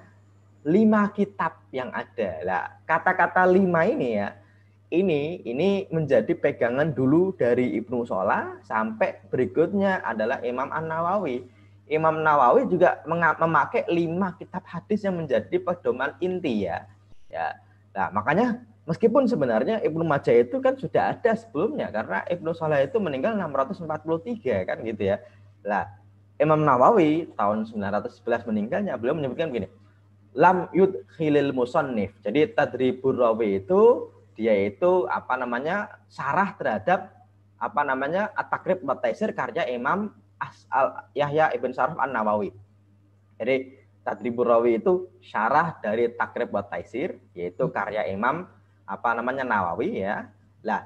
lima kitab yang ada. lah kata-kata lima ini ya, ini ini menjadi pegangan dulu dari Ibnu Sola sampai berikutnya adalah Imam An Nawawi. Imam Nawawi juga memakai lima kitab hadis yang menjadi pedoman inti ya Ya. Nah, makanya meskipun sebenarnya Ibnu Majah itu kan sudah ada sebelumnya karena Ibnu Salah itu meninggal 643 kan gitu ya. lah Imam Nawawi tahun 911 meninggalnya beliau menyebutkan begini. Lam yud khilil musonif Jadi tadribur rawi itu dia itu apa namanya sarah terhadap apa namanya at-takrib karya Imam As al Yahya Ibn Saraf An-Nawawi. Jadi Tadribur Rawi itu syarah dari Takrib wa Taisir, yaitu hmm. karya Imam apa namanya Nawawi ya. Lah,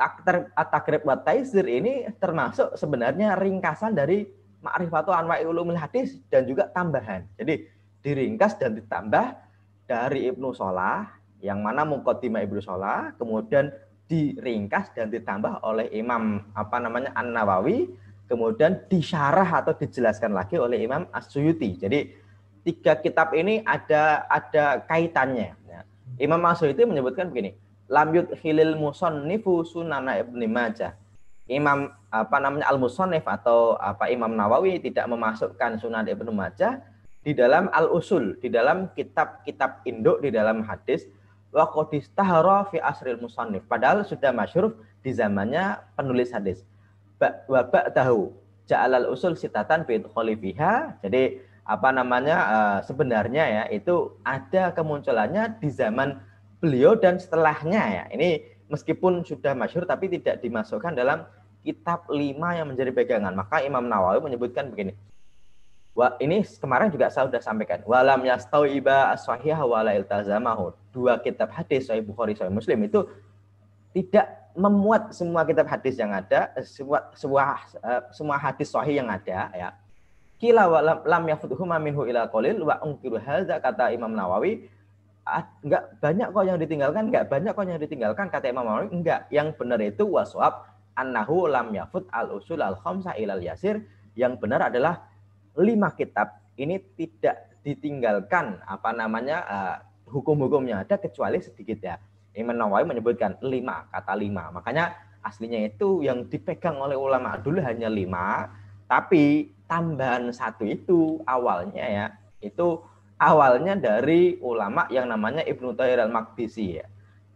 eh, Takrib wa Taisir ini termasuk sebenarnya ringkasan dari Ma'rifatu Anwa'i Ulumul Hadis dan juga tambahan. Jadi diringkas dan ditambah dari Ibnu Solah, yang mana Mukotima Ibnu Solah, kemudian diringkas dan ditambah oleh Imam apa namanya An Nawawi, kemudian disyarah atau dijelaskan lagi oleh Imam As Suyuti. Jadi tiga kitab ini ada ada kaitannya. Ya. Imam itu menyebutkan begini, lam hilil musonnifu sunana ibni majah. Imam apa namanya al musonif atau apa Imam Nawawi tidak memasukkan sunan ibnu majah di dalam al usul di dalam kitab-kitab induk di dalam hadis wa qadistahara fi asril musonif. Padahal sudah masyhur di zamannya penulis hadis. Wabak tahu ja'alal usul sitatan bi khalifiha. Jadi apa namanya uh, sebenarnya ya itu ada kemunculannya di zaman beliau dan setelahnya ya. Ini meskipun sudah masyhur tapi tidak dimasukkan dalam kitab lima yang menjadi pegangan. Maka Imam Nawawi menyebutkan begini. Wah, ini kemarin juga saya sudah sampaikan. Walam yastau iba aswahiyah wa la Dua kitab hadis Sahih Bukhari Sahih Muslim itu tidak memuat semua kitab hadis yang ada, eh, semua semua, eh, semua hadis sahih yang ada ya Kila wa lam yafudhuma minhu ila qalil wa ungkiru hadza kata Imam Nawawi enggak banyak kok yang ditinggalkan, enggak banyak kok yang ditinggalkan kata Imam Nawawi, enggak. Yang benar itu waswab annahu lam yafut al usul al khamsah ilal yasir. Yang benar adalah lima kitab ini tidak ditinggalkan apa namanya uh, hukum-hukumnya ada kecuali sedikit ya. Imam Nawawi menyebutkan lima kata lima. Makanya aslinya itu yang dipegang oleh ulama dulu hanya lima, tapi tambahan satu itu awalnya ya itu awalnya dari ulama yang namanya Ibnu Tahir al Makdisi ya.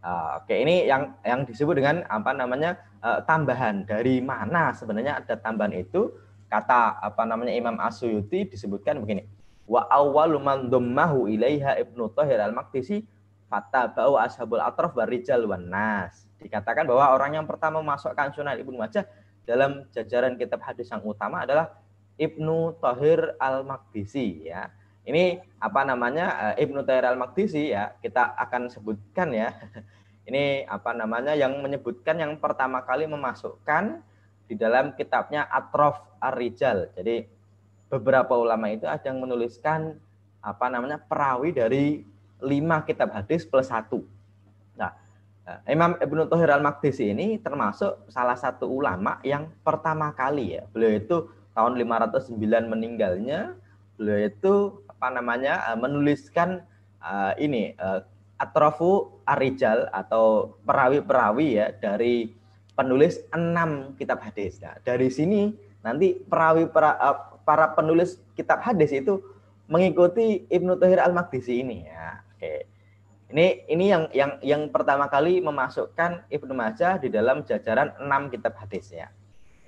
Ah, oke ini yang yang disebut dengan apa namanya eh, tambahan dari mana sebenarnya ada tambahan itu kata apa namanya Imam Asyuyuti disebutkan begini wa awwalu man dhammahu ilaiha Ibnu Tahir al-Maqdisi fatabau ashabul atraf barijal wan nas dikatakan bahwa orang yang pertama memasukkan Sunan Ibnu Majah dalam jajaran kitab hadis yang utama adalah Ibnu Tohir Al-Makdisi ya. Ini apa namanya eh, Ibnu Tohir Al-Makdisi ya, kita akan sebutkan ya. [laughs] Ini apa namanya yang menyebutkan yang pertama kali memasukkan di dalam kitabnya Atrof Ar-Rijal. Jadi beberapa ulama itu ada yang menuliskan apa namanya perawi dari lima kitab hadis plus satu. Nah, eh, Imam Ibnu Tohir al makdisi ini termasuk salah satu ulama yang pertama kali ya. Beliau itu tahun 509 meninggalnya beliau itu apa namanya eh, menuliskan uh, ini uh, Atrofu Arijal atau perawi-perawi ya dari penulis enam kitab hadis. Nah, dari sini nanti perawi para, uh, para penulis kitab hadis itu mengikuti Ibnu Tuhir Al-Maqdisi ini ya. Oke. Ini ini yang yang yang pertama kali memasukkan Ibnu Majah di dalam jajaran enam kitab hadis ya.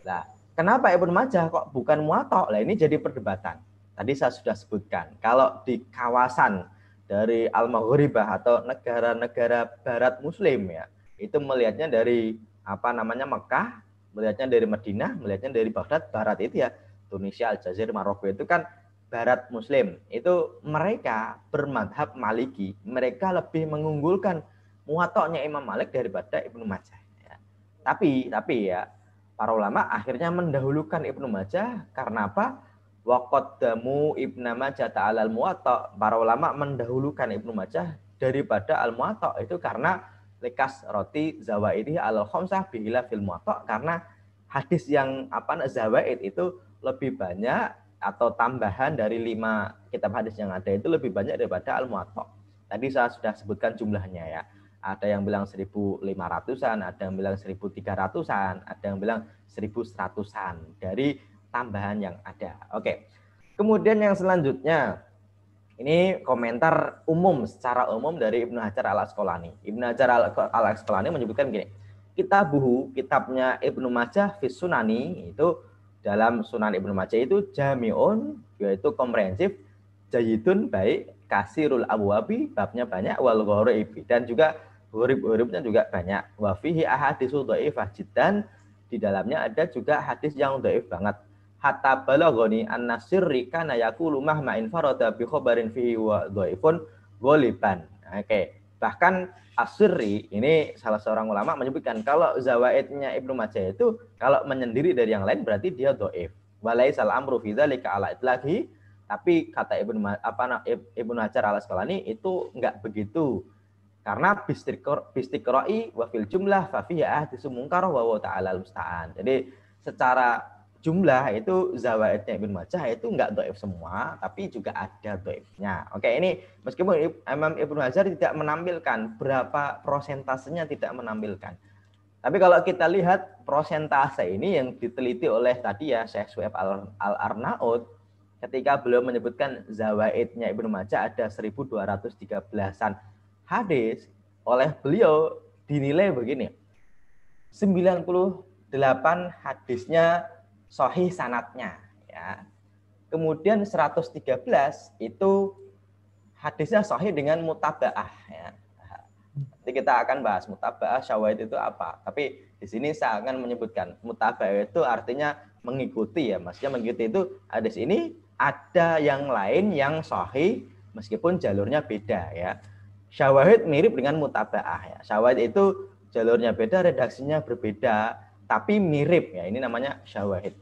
Nah, Kenapa Ibnu Majah kok bukan muatok? Lah ini jadi perdebatan. Tadi saya sudah sebutkan, kalau di kawasan dari Al-Maghribah atau negara-negara barat muslim ya, itu melihatnya dari apa namanya Mekah, melihatnya dari Madinah, melihatnya dari Baghdad barat itu ya, Tunisia, Aljazair, Maroko itu kan barat muslim. Itu mereka bermadhab Maliki, mereka lebih mengunggulkan muatoknya Imam Malik daripada Ibnu Majah. Ya. Tapi tapi ya para ulama akhirnya mendahulukan Ibnu Majah karena apa? Waqaddamu Ibnu Majah ta'ala al-Muwatta. Para ulama mendahulukan Ibnu Majah daripada al-Muwatta itu karena lekas roti zawaidi alal khomsah bihila fil muwatta karena hadis yang apa zawaid itu lebih banyak atau tambahan dari lima kitab hadis yang ada itu lebih banyak daripada al muwatta. Tadi saya sudah sebutkan jumlahnya ya ada yang bilang 1.500-an, ada yang bilang 1.300-an, ada yang bilang 1.100-an dari tambahan yang ada. Oke. Kemudian yang selanjutnya ini komentar umum secara umum dari Ibnu Hajar Al Asqalani. Ibnu Hajar Al Asqalani menyebutkan gini, kitab buhu kitabnya Ibnu Majah fi Sunani itu dalam Sunan Ibnu Majah itu jamiun yaitu komprehensif jayidun baik kasirul abwabi babnya banyak wal ghoraibi dan juga urib-uribnya juga banyak. Wa fihi ahadisu dhaifah jiddan. Di dalamnya ada juga hadis yang dhaif banget. Hatta balagoni anna sirri kana yaqulu mahma infarada bi khabarin fihi wa dhaifun goliban. Oke. Bahkan Asyri ini salah seorang ulama menyebutkan kalau zawaidnya Ibnu Majah itu kalau menyendiri dari yang lain berarti dia dhaif. Walaisal amru fi dzalika ala itlaqi tapi kata Ibnu apa Ibnu Hajar Al Asqalani itu enggak begitu karena bistikroi wafil jumlah fa ah ahdisu wawo wa ta'ala musta'an. Jadi secara jumlah itu zawaidnya Ibn Majah itu enggak doif semua, tapi juga ada doifnya. Oke, ini meskipun Imam Ibn Hajar tidak menampilkan berapa prosentasenya tidak menampilkan. Tapi kalau kita lihat prosentase ini yang diteliti oleh tadi ya Syekh Suhaib Al-Arnaud ketika beliau menyebutkan zawaidnya Ibn Majah ada 1213-an hadis oleh beliau dinilai begini. 98 hadisnya sohi sanatnya. Ya. Kemudian 113 itu hadisnya sohi dengan mutabaah. Ya. Nanti kita akan bahas mutabaah syawahid itu apa. Tapi di sini saya akan menyebutkan mutabaah itu artinya mengikuti ya. Maksudnya mengikuti itu hadis ini ada yang lain yang sohi meskipun jalurnya beda ya. Syawahid mirip dengan mutabaah ya. Syawahid itu jalurnya beda, redaksinya berbeda, tapi mirip ya. Ini namanya syawahid.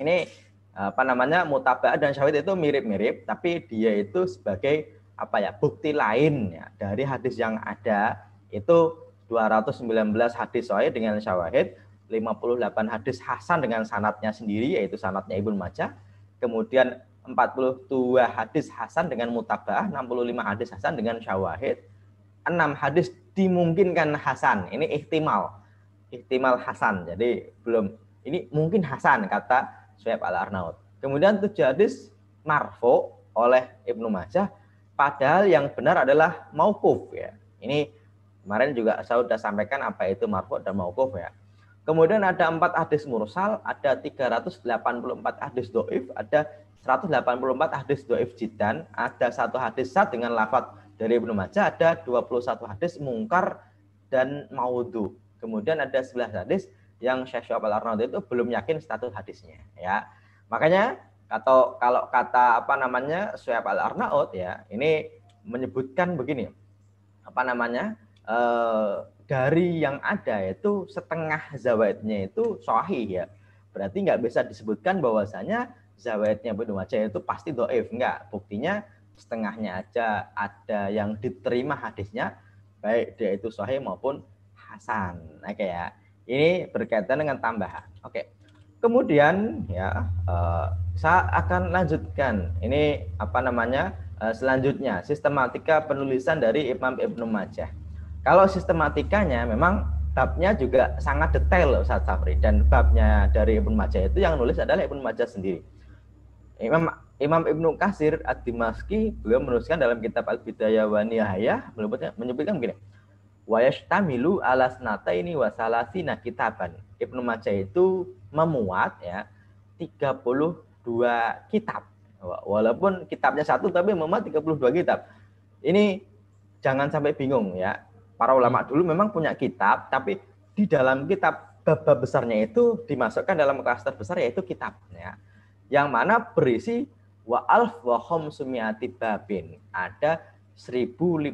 Ini apa namanya mutabaah dan syawahid itu mirip-mirip, tapi dia itu sebagai apa ya bukti lain ya dari hadis yang ada itu 219 hadis sahih dengan syawahid, 58 hadis hasan dengan sanatnya sendiri yaitu sanatnya Ibnu Majah, kemudian 42 hadis Hasan dengan mutabah, 65 hadis Hasan dengan syawahid, 6 hadis dimungkinkan Hasan. Ini ihtimal. Ihtimal Hasan. Jadi belum ini mungkin Hasan kata Syaikh Al Arnaud. Kemudian 7 hadis marfu oleh Ibnu Majah padahal yang benar adalah maukuf ya. Ini kemarin juga saya sudah sampaikan apa itu marfu dan maukuf ya. Kemudian ada empat hadis mursal, ada 384 hadis doif, ada 184 hadis doif jidan, ada satu hadis sat dengan lafat dari Ibnu Majah, ada 21 hadis mungkar dan maudhu. Kemudian ada 11 hadis yang Syekh Syuab al Arnaud itu belum yakin status hadisnya ya. Makanya atau kalau kata apa namanya Syuab al Arnaud ya, ini menyebutkan begini. Apa namanya? E, dari yang ada itu setengah zawaidnya itu sahih ya. Berarti nggak bisa disebutkan bahwasanya zawaidnya Ibnu Majah itu pasti doif. Enggak, buktinya setengahnya aja ada yang diterima hadisnya, baik dia itu sahih maupun hasan. Oke okay, ya. Ini berkaitan dengan tambahan. Oke. Okay. Kemudian ya eh, saya akan lanjutkan ini apa namanya eh, selanjutnya sistematika penulisan dari Imam Ibnu Majah. Kalau sistematikanya memang babnya juga sangat detail Ustaz Safri dan babnya dari Ibnu Majah itu yang nulis adalah Ibnu Majah sendiri. Imam Imam Ibnu Kasir Ad-Dimaski beliau menuliskan dalam kitab Al-Bidayah wa Nihayah menyebutkan begini. Wa yashtamilu ala ini wa salasina kitaban. Ibnu Majah itu memuat ya 32 kitab. Walaupun kitabnya satu tapi memuat 32 kitab. Ini jangan sampai bingung ya. Para ulama hmm. dulu memang punya kitab tapi di dalam kitab bab besarnya itu dimasukkan dalam klaster besar yaitu kitab ya yang mana berisi wa alf wa sumiati babin. Ada 1500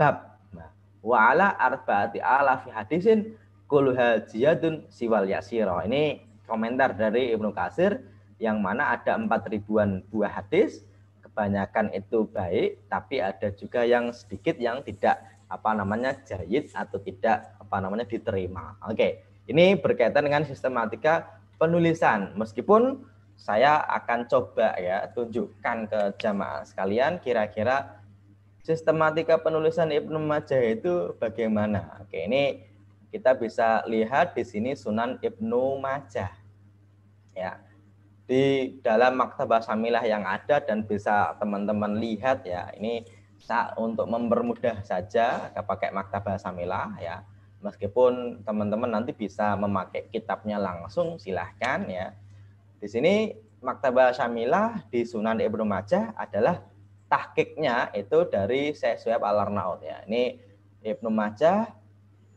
bab. Nah, wa ala arbaati alafi hadisin kul hajiyadun siwal yasiro. Ini komentar dari Ibnu Kasir yang mana ada empat ribuan buah hadis kebanyakan itu baik tapi ada juga yang sedikit yang tidak apa namanya jahit atau tidak apa namanya diterima. Oke, ini berkaitan dengan sistematika penulisan. Meskipun saya akan coba ya tunjukkan ke jamaah sekalian kira-kira sistematika penulisan Ibnu Majah itu bagaimana. Oke, ini kita bisa lihat di sini Sunan Ibnu Majah. Ya. Di dalam Maktabah Samilah yang ada dan bisa teman-teman lihat ya. Ini tak untuk mempermudah saja kita pakai Maktabah Samilah ya. Meskipun teman-teman nanti bisa memakai kitabnya langsung silahkan ya di sini Maktabah Syamilah di Sunan Ibnu Majah adalah tahkiknya itu dari Syekh Suhaib Al-Arnaud ya. Ini Ibnu Majah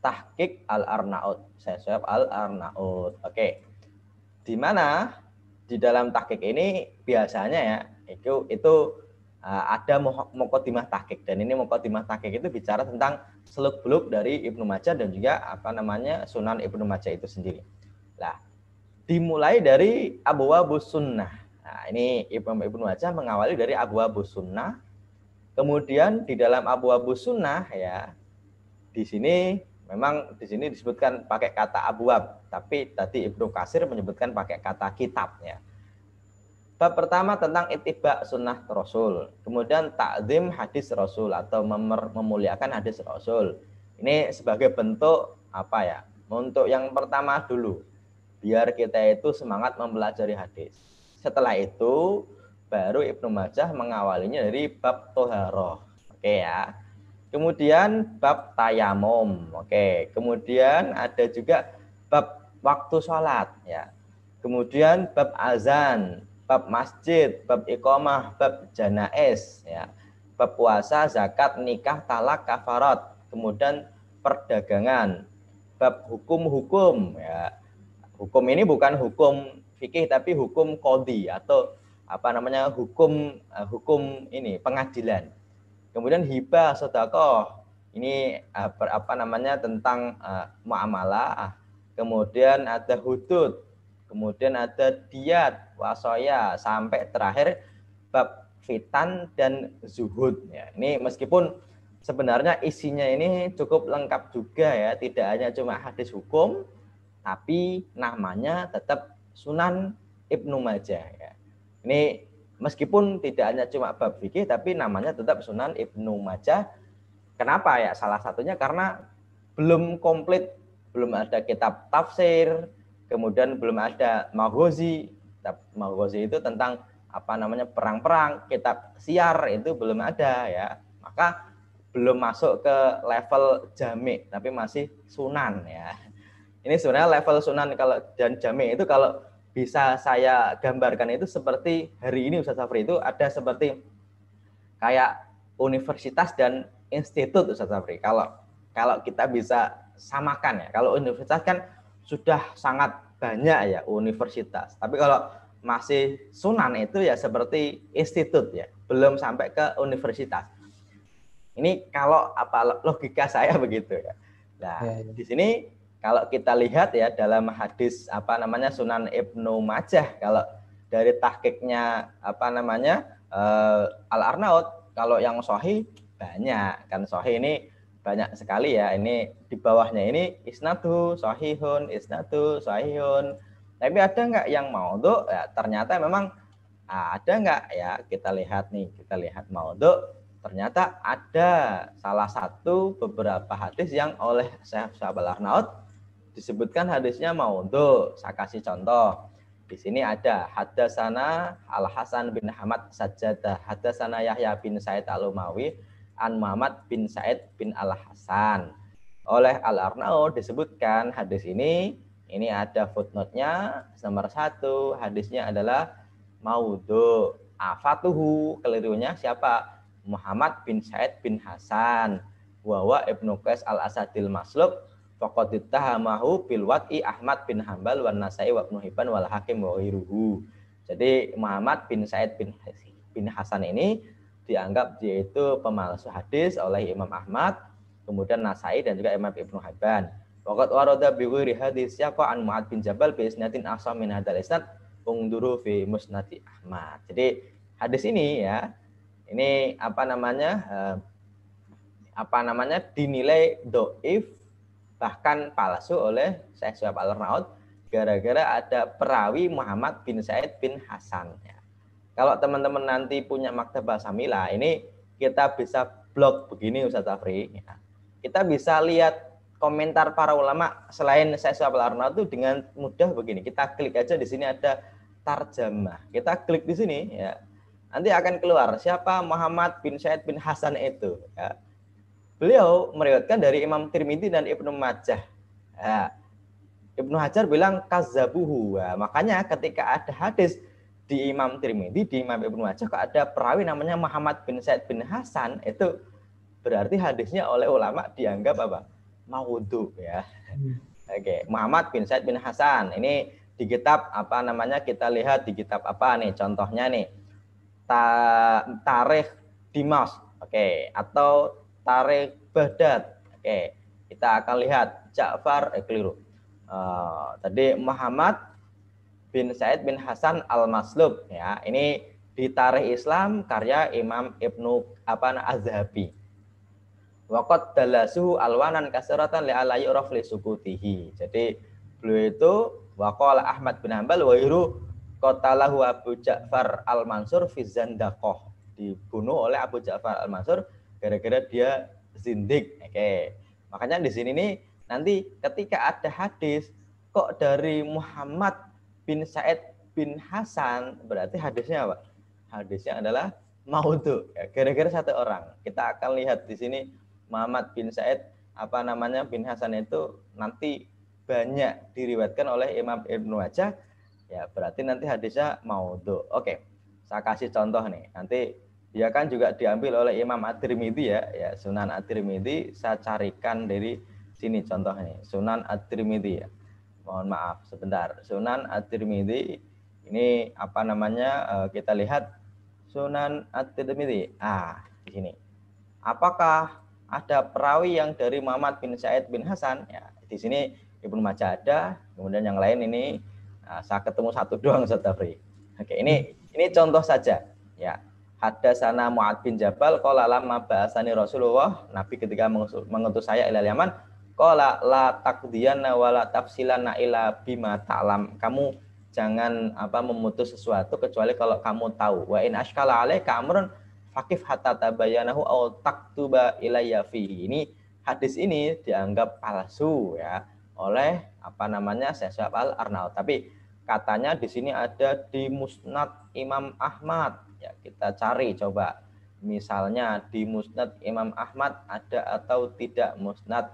tahkik Al-Arnaud, Syekh Suhaib Al-Arnaud. Oke. Di mana di dalam tahkik ini biasanya ya itu itu eh, ada mukadimah tahkik dan ini mukadimah tahkik itu bicara tentang seluk beluk dari Ibnu Majah dan juga apa namanya Sunan Ibnu Majah itu sendiri. Nah, dimulai dari Abu Abu sunnah. Nah, ini Imam Ibnu Wajah mengawali dari Abu Abu sunnah. Kemudian di dalam Abu Abu sunnah ya di sini memang di sini disebutkan pakai kata abuab tapi tadi Ibnu Kasir menyebutkan pakai kata kitab ya. Bab pertama tentang itibak sunnah Rasul. Kemudian takzim hadis Rasul atau memuliakan hadis Rasul. Ini sebagai bentuk apa ya? Untuk yang pertama dulu, biar kita itu semangat mempelajari hadis. Setelah itu baru Ibnu Majah mengawalinya dari bab toharoh. Oke ya. Kemudian bab tayamum. Oke. Kemudian ada juga bab waktu sholat ya. Kemudian bab azan, bab masjid, bab iqamah, bab janaes, ya. Bab puasa, zakat, nikah, talak, kafarat. Kemudian perdagangan, bab hukum-hukum ya Hukum ini bukan hukum fikih tapi hukum kodi atau apa namanya hukum uh, hukum ini pengadilan. Kemudian hibah sedekah ini uh, ber, apa namanya tentang uh, muamalah. Kemudian ada hudud, kemudian ada diat, wasoya sampai terakhir bab fitan dan zuhud. Ya, ini meskipun sebenarnya isinya ini cukup lengkap juga ya, tidak hanya cuma hadis hukum, tapi namanya tetap Sunan Ibnu Majah. Ya. Ini meskipun tidak hanya cuma bab fikih, tapi namanya tetap Sunan Ibnu Majah. Kenapa ya? Salah satunya karena belum komplit, belum ada kitab tafsir, kemudian belum ada maghazi, Kitab Maghazi itu tentang apa namanya perang-perang, kitab siar itu belum ada ya. Maka belum masuk ke level jami, tapi masih sunan ya. Ini sebenarnya level sunan kalau dan jame itu kalau bisa saya gambarkan itu seperti hari ini Ustaz Safri itu ada seperti kayak universitas dan institut Ustaz Safri. Kalau kalau kita bisa samakan ya. Kalau universitas kan sudah sangat banyak ya universitas. Tapi kalau masih sunan itu ya seperti institut ya, belum sampai ke universitas. Ini kalau apa logika saya [laughs] begitu ya. Nah, ya, ya. di sini kalau kita lihat ya dalam hadis apa namanya Sunan Ibnu Majah kalau dari tahkiknya apa namanya eh, Al Arnaud kalau yang sohi banyak kan sohi ini banyak sekali ya ini di bawahnya ini isnatu sohihun isnatu sohihun tapi ada nggak yang mau tuh ya, ternyata memang ada nggak ya kita lihat nih kita lihat mau tuh ternyata ada salah satu beberapa hadis yang oleh Syekh Syabal Arnaud disebutkan hadisnya mau untuk saya kasih contoh di sini ada hadasana Al Hasan bin Hamad Sajadah, hadasana Yahya bin Said Al Umawi, An Muhammad bin Said bin Al Hasan. Oleh Al arnaud disebutkan hadis ini, ini ada footnote-nya nomor satu, hadisnya adalah maudhu. Afatuhu kelirunya siapa? Muhammad bin Said bin Hasan. Wawa Ibnu Qais Al Asadil Masluk Faqad ittahamahu bil wat'i Ahmad bin Hambal wan Nasai wa Ibnu Hibban wal Hakim wa ghairuhu. Jadi Muhammad bin Said bin bin Hasan ini dianggap dia itu pemalsu hadis oleh Imam Ahmad, kemudian Nasai dan juga Imam Ibnu Hibban. Fakat warada bi ghairi hadis yaqa an Mu'ad bin Jabal bi isnadin ahsan min hadzal isnad ungduru fi musnadi Ahmad. Jadi hadis ini ya ini apa namanya eh, apa namanya dinilai doif bahkan palsu oleh Syekh Syahab al Raud gara-gara ada perawi Muhammad bin Said bin Hasan. Ya. Kalau teman-teman nanti punya maktab Basamila, ini kita bisa blog begini Ustaz Afri. Ya. Kita bisa lihat komentar para ulama selain Syekh Syahab al Raud itu dengan mudah begini. Kita klik aja di sini ada tarjamah. Kita klik di sini ya. Nanti akan keluar siapa Muhammad bin Said bin Hasan itu. Ya Beliau meriwayatkan dari Imam Tirmidzi dan Ibnu Majah. Ya, Ibnu Hajar bilang kazabuhu. Ya, makanya ketika ada hadis di Imam Tirmidzi, di Imam Ibnu Majah kok ada perawi namanya Muhammad bin Said bin Hasan itu berarti hadisnya oleh ulama dianggap apa? maudhu ya. Hmm. Oke, okay. Muhammad bin Said bin Hasan. Ini di kitab apa namanya kita lihat di kitab apa nih contohnya nih. Ta tarikh Dimas. Oke, okay. atau Tarik Baghdad. Oke, kita akan lihat Ja'far eh keliru. Uh, tadi Muhammad bin Said bin Hasan Al-Maslub ya. Ini di Tarikh Islam karya Imam Ibnu apa Az-Zahabi. Waqad dalasu alwanan kasratan li ala yu'raf li sukutihi. Jadi beliau itu waqala Ahmad bin Hamzah, wahiru kota lahu Abu Ja'far Al-Mansur fi Dakoh Dibunuh oleh Abu Ja'far Al-Mansur gara-gara dia zindik. Oke. Makanya di sini nih nanti ketika ada hadis kok dari Muhammad bin Said bin Hasan berarti hadisnya apa? Hadisnya adalah maudhu ya gara-gara satu orang. Kita akan lihat di sini Muhammad bin Said apa namanya bin Hasan itu nanti banyak diriwatkan oleh Imam Ibnu Wajah ya berarti nanti hadisnya maudhu. Oke. Saya kasih contoh nih. Nanti dia kan juga diambil oleh Imam At-Tirmidzi ya, ya Sunan At-Tirmidzi saya carikan dari sini contohnya Sunan At-Tirmidzi ya. Mohon maaf sebentar. Sunan At-Tirmidzi ini apa namanya eh, kita lihat Sunan At-Tirmidzi. Ah, di sini. Apakah ada perawi yang dari Muhammad bin Sa'id bin Hasan? Ya, di sini Ibnu Majah ada, kemudian yang lain ini nah, saya ketemu satu [laughs] doang Ustaz Oke, ini ini contoh saja ya Hadasana Mu'ad bin Jabal qala lama bahasani Rasulullah Nabi ketika mengutus saya ila Yaman qala la taqdiyanna wa la ila bima ta'lam. Kamu jangan apa memutus sesuatu kecuali kalau kamu tahu. Wa in asykala alayka amrun fakif hatta tabayyanahu aw taktuba ilayya fihi. Ini hadis ini dianggap palsu ya oleh apa namanya Syekh Al Arnaud. Tapi katanya di sini ada di Musnad Imam Ahmad Ya, kita cari coba. Misalnya di Musnad Imam Ahmad ada atau tidak Musnad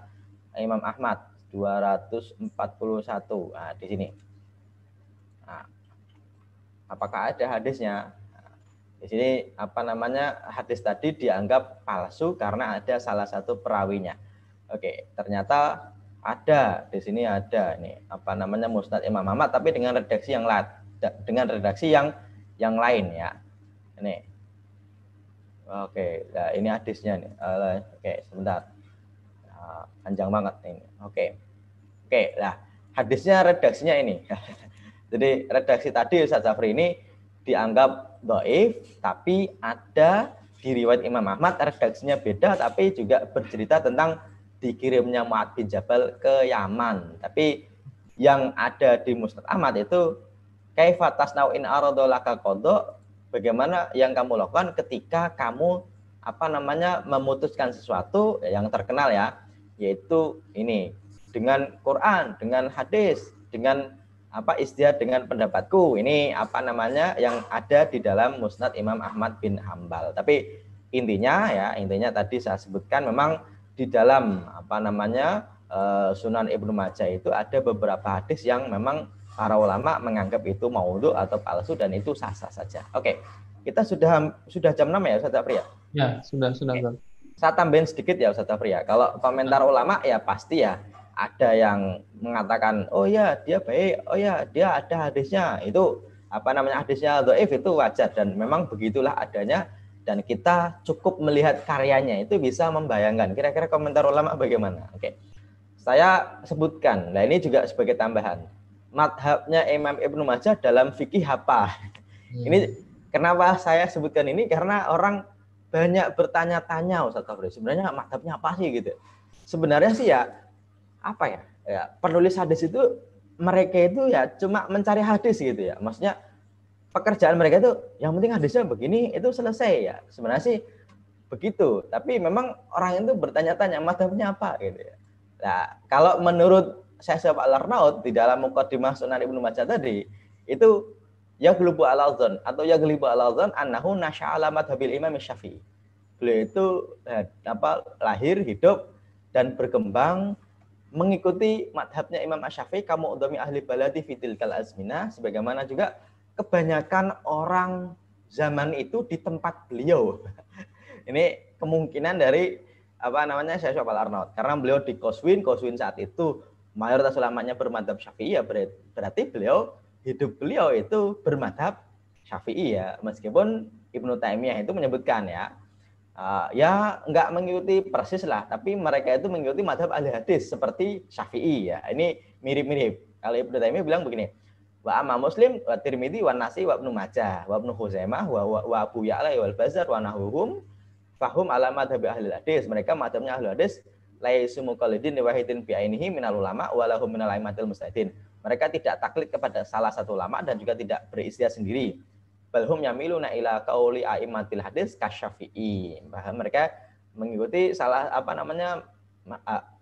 Imam Ahmad 241. Nah, di sini. Nah, apakah ada hadisnya? Nah, di sini apa namanya hadis tadi dianggap palsu karena ada salah satu perawinya. Oke, ternyata ada di sini ada nih apa namanya Musnad Imam Ahmad tapi dengan redaksi yang lain dengan redaksi yang yang lain ya. Ini. Oke, nah ini hadisnya nih. Oke, sebentar. Nah, panjang banget ini. Oke. Oke, lah hadisnya redaksinya ini. [laughs] Jadi redaksi tadi Ustaz Jafri ini dianggap doif, tapi ada di riwayat Imam Ahmad redaksinya beda, tapi juga bercerita tentang dikirimnya Mu'ad bin Jabal ke Yaman. Tapi yang ada di Musnad Ahmad itu kaifa tasnau in aradolaka kodok bagaimana yang kamu lakukan ketika kamu apa namanya memutuskan sesuatu yang terkenal ya yaitu ini dengan Quran, dengan hadis, dengan apa istiadat dengan pendapatku ini apa namanya yang ada di dalam Musnad Imam Ahmad bin Hambal. Tapi intinya ya intinya tadi saya sebutkan memang di dalam apa namanya eh, Sunan Ibnu Majah itu ada beberapa hadis yang memang para ulama menganggap itu maudhu atau palsu dan itu sah-sah saja. Oke. Okay. Kita sudah sudah jam 6 ya Ustaz Afri ya? sudah sudah. Okay. Saya tambahin sedikit ya Ustaz Afri Kalau komentar ulama ya pasti ya ada yang mengatakan oh ya dia baik, oh ya dia ada hadisnya. Itu apa namanya hadisnya do'if itu wajar dan memang begitulah adanya dan kita cukup melihat karyanya itu bisa membayangkan kira-kira komentar ulama bagaimana. Oke. Okay. Saya sebutkan. Nah, ini juga sebagai tambahan madhabnya Imam Ibnu Majah dalam fikih apa. Hmm. Ini kenapa saya sebutkan ini karena orang banyak bertanya-tanya Ustaz Tafri. Sebenarnya madhabnya apa sih gitu. Sebenarnya sih ya apa ya? Ya, penulis hadis itu mereka itu ya cuma mencari hadis gitu ya. Maksudnya pekerjaan mereka itu yang penting hadisnya begini itu selesai ya. Sebenarnya sih begitu. Tapi memang orang itu bertanya-tanya madhabnya apa gitu ya. Nah, kalau menurut saya siapa Larnaut di dalam Muqaddimah Sunan Ibnu Majah tadi itu ya gelubu al atau ya gelibu al zon annahu nasya'ala madhabil Imam Syafi'i. Beliau itu eh, apa lahir, hidup dan berkembang mengikuti madhabnya Imam syafi'i kamu udami ahli baladi fitil kal azmina sebagaimana juga kebanyakan orang zaman itu di tempat beliau. [laughs] Ini kemungkinan dari apa namanya saya Syafal Arnaud karena beliau di Koswin, Koswin saat itu mayoritas ulamanya bermadhab syafi'i ya berarti beliau hidup beliau itu bermadhab syafi'i ya meskipun Ibnu Taimiyah itu menyebutkan ya uh, ya nggak mengikuti persis lah tapi mereka itu mengikuti madhab ahli hadis seperti syafi'i ya ini mirip-mirip kalau Ibnu Taimiyah bilang begini wa amma muslim wa tirmidzi wa nasi wa ibnu majah wa ibnu huzaimah wa wa, wa abu ya'la wal bazar wa nahuhum fahum ala madhab ahli hadis mereka madhabnya ahli hadis laisu muqallidin li wahidin bi ainihi minal ulama minal aimatil Mereka tidak taklid kepada salah satu ulama dan juga tidak beristihad sendiri. Balhum yamiluna ila qauli aimatil hadis kasyafi'i. Bahkan mereka mengikuti salah apa namanya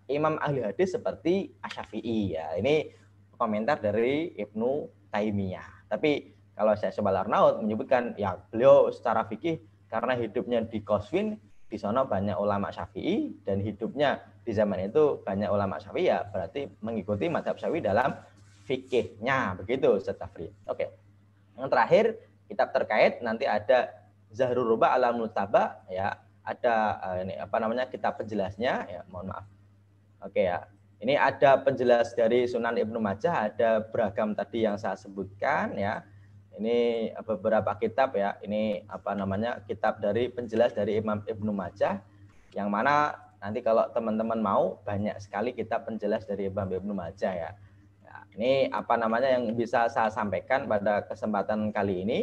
imam ahli hadis seperti Asyafi'i ya. Ini komentar dari Ibnu Taimiyah. Tapi kalau saya Sebalarnaut menyebutkan ya beliau secara fikih karena hidupnya di Koswin di sana banyak ulama syafi'i dan hidupnya di zaman itu banyak ulama syafi'i ya berarti mengikuti madhab syafi'i dalam fikihnya begitu Ustaz Tafri. Oke. Yang terakhir kitab terkait nanti ada Zahrul Ruba ala Multaba ya ada eh, ini apa namanya kitab penjelasnya ya mohon maaf. Oke ya. Ini ada penjelas dari Sunan Ibnu Majah, ada beragam tadi yang saya sebutkan ya ini eh, beberapa kitab ya. Ini apa namanya? Kitab dari penjelas dari Imam Ibnu Majah yang mana nanti kalau teman-teman mau banyak sekali kitab penjelas dari Imam Ibnu Majah ya. ya ini apa namanya yang bisa saya sampaikan pada kesempatan kali ini.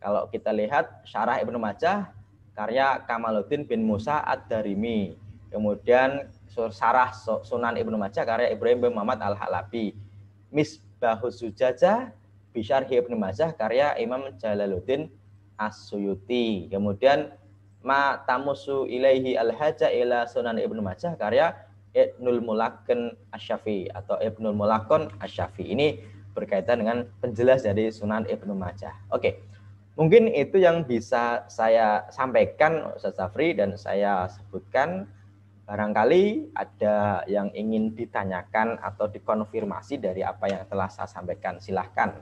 Kalau kita lihat Syarah Ibnu Majah karya Kamaluddin bin Musa Ad-Darimi. Kemudian syarah Sunan Ibnu Majah karya Ibrahim bin Muhammad Al-Halabi. Misbahus Sujajah Bisyarhi Ibn Mazah karya Imam Jalaluddin As-Suyuti. Kemudian Ma Tamusu Ilaihi Al-Haja ila Sunan Ibn Majah karya Ibnul Mulakun Asyafi atau Ibnul Mulakon Asyafi. Ini berkaitan dengan penjelas dari Sunan Ibn Majah. Oke. Mungkin itu yang bisa saya sampaikan Ustaz Safri dan saya sebutkan barangkali ada yang ingin ditanyakan atau dikonfirmasi dari apa yang telah saya sampaikan silahkan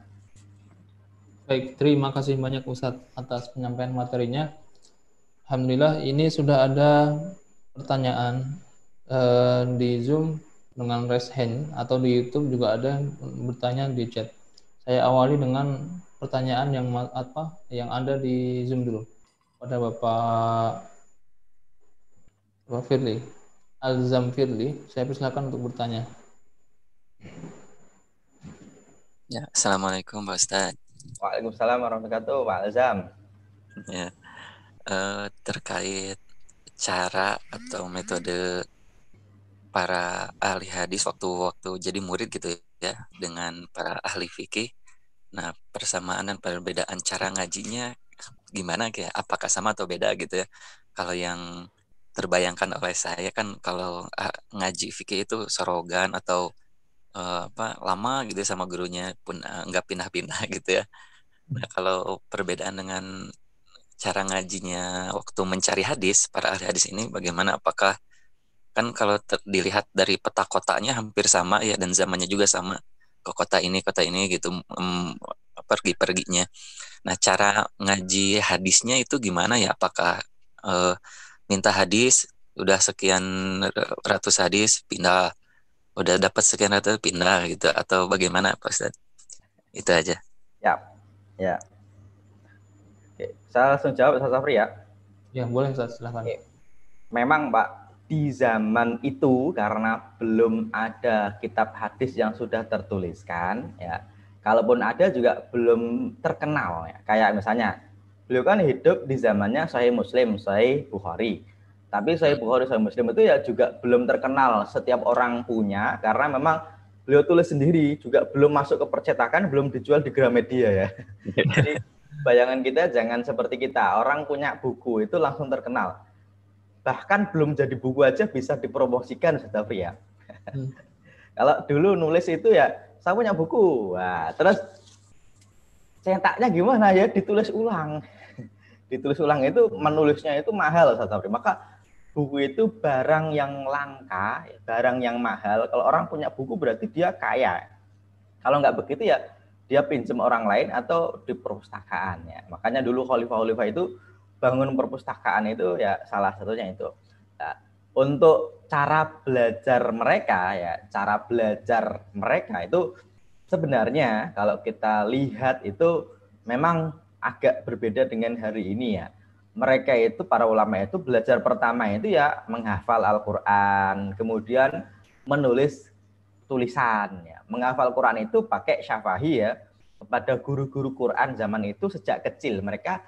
Baik, terima kasih banyak Ustadz atas penyampaian materinya. Alhamdulillah ini sudah ada pertanyaan eh, di Zoom dengan raise hand atau di YouTube juga ada bertanya di chat. Saya awali dengan pertanyaan yang apa yang ada di Zoom dulu pada Bapak Bapak Firly Azam Firly. Saya persilakan untuk bertanya. Ya, assalamualaikum Pak Ustadz. Waalaikumsalam warahmatullahi wabarakatuh. Pak Azam. Ya. Uh, terkait cara atau metode para ahli hadis waktu-waktu jadi murid gitu ya dengan para ahli fikih. Nah, persamaan dan perbedaan cara ngajinya gimana kayak apakah sama atau beda gitu ya. Kalau yang terbayangkan oleh saya kan kalau ah, ngaji fikih itu sorogan atau uh, apa lama gitu ya sama gurunya pun uh, pindah-pindah [laughs] gitu ya. Hmm. Nah kalau perbedaan dengan cara ngajinya waktu mencari hadis para ahli hadis ini bagaimana? Apakah kan kalau dilihat dari peta kotanya hampir sama ya dan zamannya juga sama ke kota ini kota ini gitu um, pergi perginya. Nah cara ngaji hadisnya itu gimana ya? Apakah uh, minta hadis udah sekian ratus hadis pindah udah dapat sekian atau pindah gitu atau bagaimana Pak Ustaz? Itu aja. Ya. Ya. Oke, saya langsung jawab Ustaz Safri ya. Ya, boleh Ustaz, silahkan. Oke. Memang Pak, di zaman itu karena belum ada kitab hadis yang sudah tertuliskan ya. Kalaupun ada juga belum terkenal ya. Kayak misalnya beliau kan hidup di zamannya Sahih Muslim, Sahih Bukhari tapi Sahih Bukhari Sahih Muslim itu ya juga belum terkenal setiap orang punya karena memang beliau tulis sendiri juga belum masuk ke percetakan, belum dijual di Gramedia ya. Iya. [laughs] Jadi bayangan kita jangan seperti kita, orang punya buku itu langsung terkenal. Bahkan belum jadi buku aja bisa dipromosikan sudah ya. Hmm. [laughs] Kalau dulu nulis itu ya saya punya buku. Wah, terus cetaknya gimana ya ditulis ulang [laughs] ditulis ulang itu menulisnya itu mahal Sabri. Maka buku itu barang yang langka, barang yang mahal. Kalau orang punya buku berarti dia kaya. Kalau nggak begitu ya dia pinjam orang lain atau di perpustakaan Makanya dulu khalifah-khalifah itu bangun perpustakaan itu ya salah satunya itu. Nah, untuk cara belajar mereka ya, cara belajar mereka itu sebenarnya kalau kita lihat itu memang agak berbeda dengan hari ini ya mereka itu para ulama itu belajar pertama itu ya menghafal Al-Qur'an, kemudian menulis tulisan ya. Menghafal Quran itu pakai syafahi ya kepada guru-guru Quran zaman itu sejak kecil mereka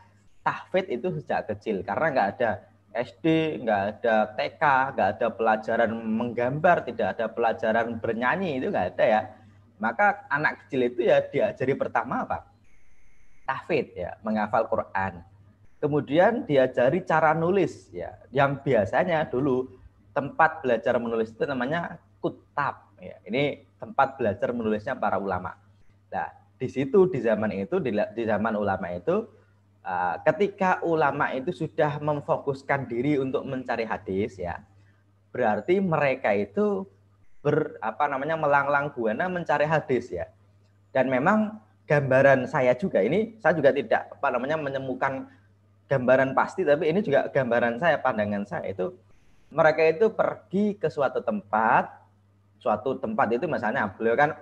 tahfidz itu sejak kecil karena nggak ada SD, nggak ada TK, nggak ada pelajaran menggambar, tidak ada pelajaran bernyanyi itu nggak ada ya. Maka anak kecil itu ya diajari pertama apa? Tahfidz ya, menghafal Quran kemudian diajari cara nulis ya yang biasanya dulu tempat belajar menulis itu namanya kutab ya ini tempat belajar menulisnya para ulama nah di situ di zaman itu di, di zaman ulama itu uh, ketika ulama itu sudah memfokuskan diri untuk mencari hadis ya berarti mereka itu ber apa namanya melanglang buana mencari hadis ya dan memang gambaran saya juga ini saya juga tidak apa namanya menemukan gambaran pasti tapi ini juga gambaran saya pandangan saya itu mereka itu pergi ke suatu tempat suatu tempat itu misalnya beliau kan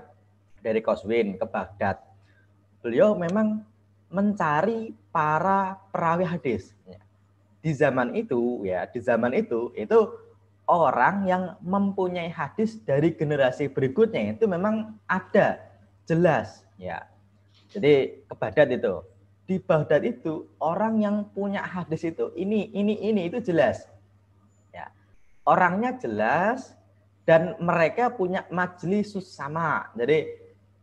dari Koswin ke Baghdad beliau memang mencari para perawi hadis di zaman itu ya di zaman itu itu orang yang mempunyai hadis dari generasi berikutnya itu memang ada jelas ya jadi ke Baghdad itu di Baghdad itu orang yang punya hadis itu ini ini ini itu jelas. Ya. Orangnya jelas dan mereka punya majelis sama. Jadi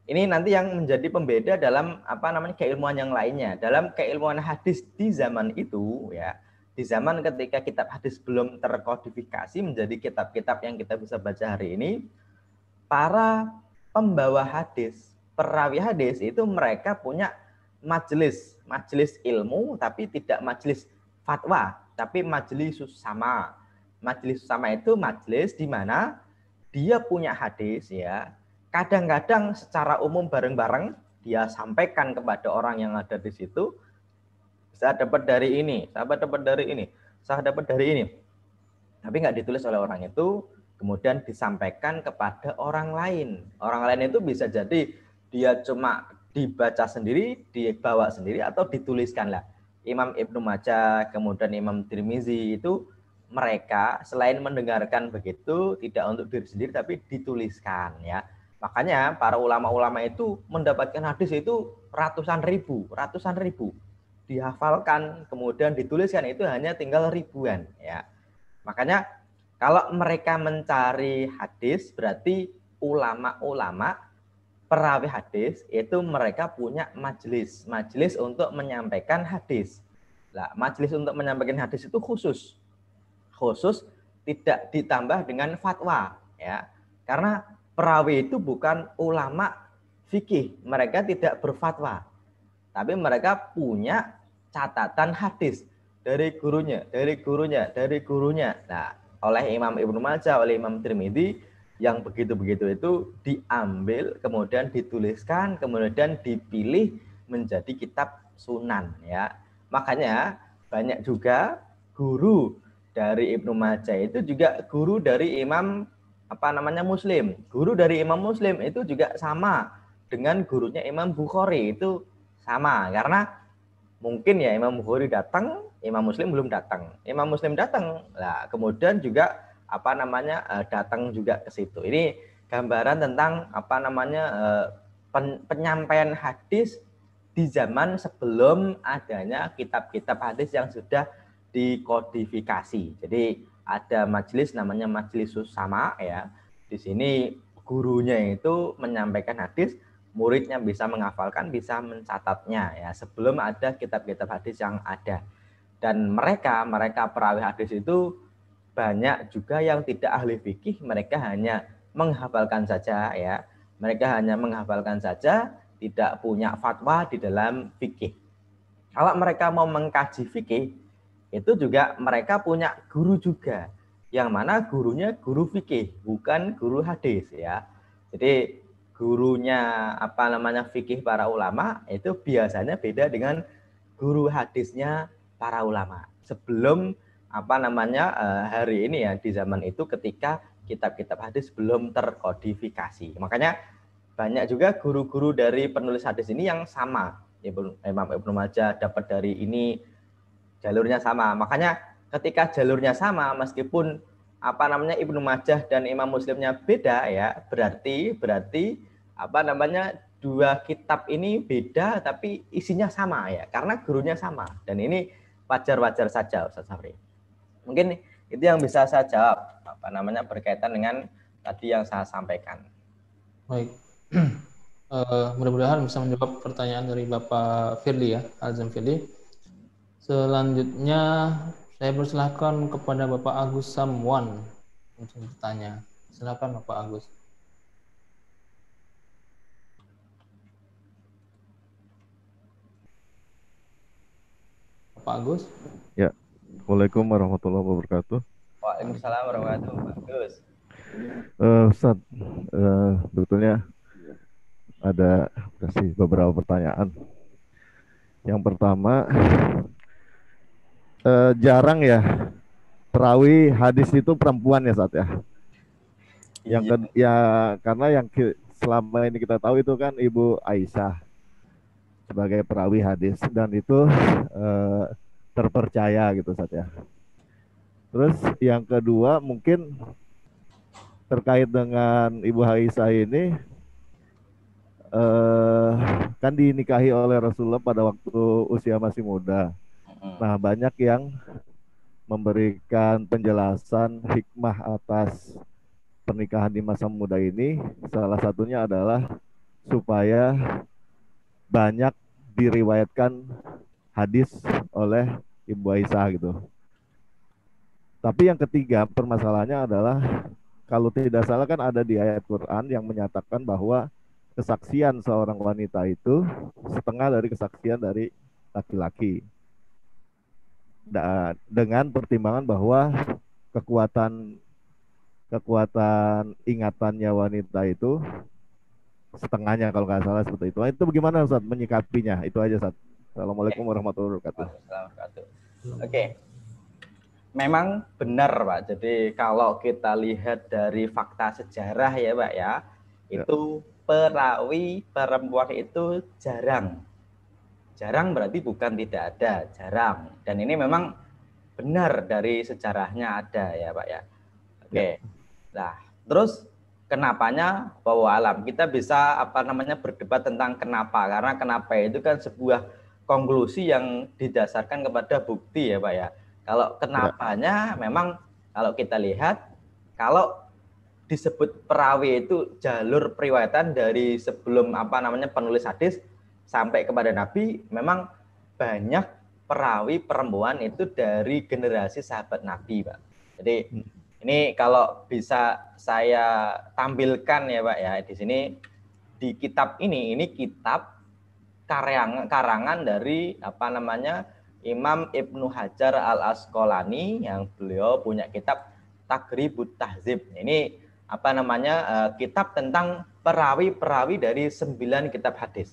ini nanti yang menjadi pembeda dalam apa namanya keilmuan yang lainnya. Dalam keilmuan hadis di zaman itu ya, di zaman ketika kitab hadis belum terkodifikasi menjadi kitab-kitab yang kita bisa baca hari ini, para pembawa hadis, perawi hadis itu mereka punya majelis majelis ilmu tapi tidak majelis fatwa, tapi majelis sama. Majelis sama itu majelis di mana dia punya hadis ya. Kadang-kadang secara umum bareng-bareng dia sampaikan kepada orang yang ada di situ. Saya dapat dari ini, saya dapat dari ini, saya dapat dari ini. Tapi nggak ditulis oleh orang itu, kemudian disampaikan kepada orang lain. Orang lain itu bisa jadi dia cuma dibaca sendiri, dibawa sendiri atau dituliskan lah. Imam Ibnu Majah, kemudian Imam Tirmizi itu mereka selain mendengarkan begitu tidak untuk diri sendiri tapi dituliskan ya. Makanya para ulama-ulama itu mendapatkan hadis itu ratusan ribu, ratusan ribu dihafalkan kemudian dituliskan itu hanya tinggal ribuan ya. Makanya kalau mereka mencari hadis berarti ulama-ulama Perawi hadis itu mereka punya majelis majelis untuk menyampaikan hadis lah majelis untuk menyampaikan hadis itu khusus khusus tidak ditambah dengan fatwa ya karena perawi itu bukan ulama fikih mereka tidak berfatwa tapi mereka punya catatan hadis dari gurunya dari gurunya dari gurunya nah oleh Imam Ibnu Majah oleh Imam Tirmidzi yang begitu-begitu itu diambil, kemudian dituliskan, kemudian dipilih menjadi kitab sunan ya. Makanya banyak juga guru dari Ibnu Majah itu juga guru dari Imam apa namanya Muslim. Guru dari Imam Muslim itu juga sama dengan gurunya Imam Bukhari itu sama karena mungkin ya Imam Bukhari datang, Imam Muslim belum datang. Imam Muslim datang. lah kemudian juga apa namanya eh, datang juga ke situ. Ini gambaran tentang apa namanya eh, penyampaian hadis di zaman sebelum adanya kitab-kitab hadis yang sudah dikodifikasi. Jadi ada majelis namanya majelis sama ya. Di sini gurunya itu menyampaikan hadis, muridnya bisa menghafalkan, bisa mencatatnya ya sebelum ada kitab-kitab hadis yang ada. Dan mereka mereka perawi hadis itu banyak juga yang tidak ahli fikih mereka hanya menghafalkan saja ya mereka hanya menghafalkan saja tidak punya fatwa di dalam fikih kalau mereka mau mengkaji fikih itu juga mereka punya guru juga yang mana gurunya guru fikih bukan guru hadis ya jadi gurunya apa namanya fikih para ulama itu biasanya beda dengan guru hadisnya para ulama sebelum apa namanya eh, hari ini ya di zaman itu ketika kitab-kitab hadis belum terkodifikasi. Makanya banyak juga guru-guru dari penulis hadis ini yang sama. Imam Ibnu Majah dapat dari ini jalurnya sama. Makanya ketika jalurnya sama meskipun apa namanya Ibnu Majah dan Imam Muslimnya beda ya, berarti berarti apa namanya dua kitab ini beda tapi isinya sama ya karena gurunya sama dan ini wajar-wajar saja Ustaz Safri. Mungkin itu yang bisa saya jawab apa namanya berkaitan dengan tadi yang saya sampaikan. Baik. Uh, [clears throat] mudah-mudahan bisa menjawab pertanyaan dari Bapak Firly ya, Azam Firly. Selanjutnya saya persilahkan kepada Bapak Agus Samwan untuk bertanya. Silakan Bapak Agus. Bapak Agus? Assalamualaikum warahmatullahi wabarakatuh. Waalaikumsalam warahmatullahi wabarakatuh. Uh, Ustaz, uh, sebetulnya ada kasih beberapa pertanyaan. Yang pertama, uh, jarang ya perawi hadis itu perempuan ya saat ya. Yang iya. ke, ya karena yang selama ini kita tahu itu kan Ibu Aisyah sebagai perawi hadis dan itu uh, terpercaya gitu saat ya. Terus yang kedua mungkin terkait dengan Ibu Haisa ini eh, kan dinikahi oleh Rasulullah pada waktu usia masih muda. Nah, banyak yang memberikan penjelasan hikmah atas pernikahan di masa muda ini salah satunya adalah supaya banyak diriwayatkan hadis oleh Ibu Aisyah gitu. Tapi yang ketiga permasalahannya adalah kalau tidak salah kan ada di ayat Quran yang menyatakan bahwa kesaksian seorang wanita itu setengah dari kesaksian dari laki-laki. Dengan pertimbangan bahwa kekuatan kekuatan ingatannya wanita itu setengahnya kalau nggak salah seperti itu. Itu bagaimana saat menyikapinya? Itu aja saat. Assalamualaikum warahmatullahi wabarakatuh. Oke. Okay. Memang benar, Pak. Jadi kalau kita lihat dari fakta sejarah ya, Pak ya, ya. itu ya. perawi perempuan itu jarang. Jarang berarti bukan tidak ada, jarang. Dan ini memang benar dari sejarahnya ada ya, Pak ya. Oke. Okay. Ya. Nah, terus kenapanya bahwa alam kita bisa apa namanya berdebat tentang kenapa karena kenapa itu kan sebuah konklusi yang didasarkan kepada bukti ya Pak ya. Kalau ya. kenapanya ya. memang kalau kita lihat kalau disebut perawi itu jalur periwayatan dari sebelum apa namanya penulis hadis sampai kepada Nabi memang banyak perawi perempuan itu dari generasi sahabat Nabi, Pak. Jadi hmm. ini kalau bisa saya tampilkan ya, Pak ya. Di sini di kitab ini ini kitab karyang, karangan dari apa namanya Imam Ibnu Hajar Al Asqalani yang beliau punya kitab Tagribut Tahzib. Ini apa namanya uh, kitab tentang perawi-perawi dari sembilan kitab hadis.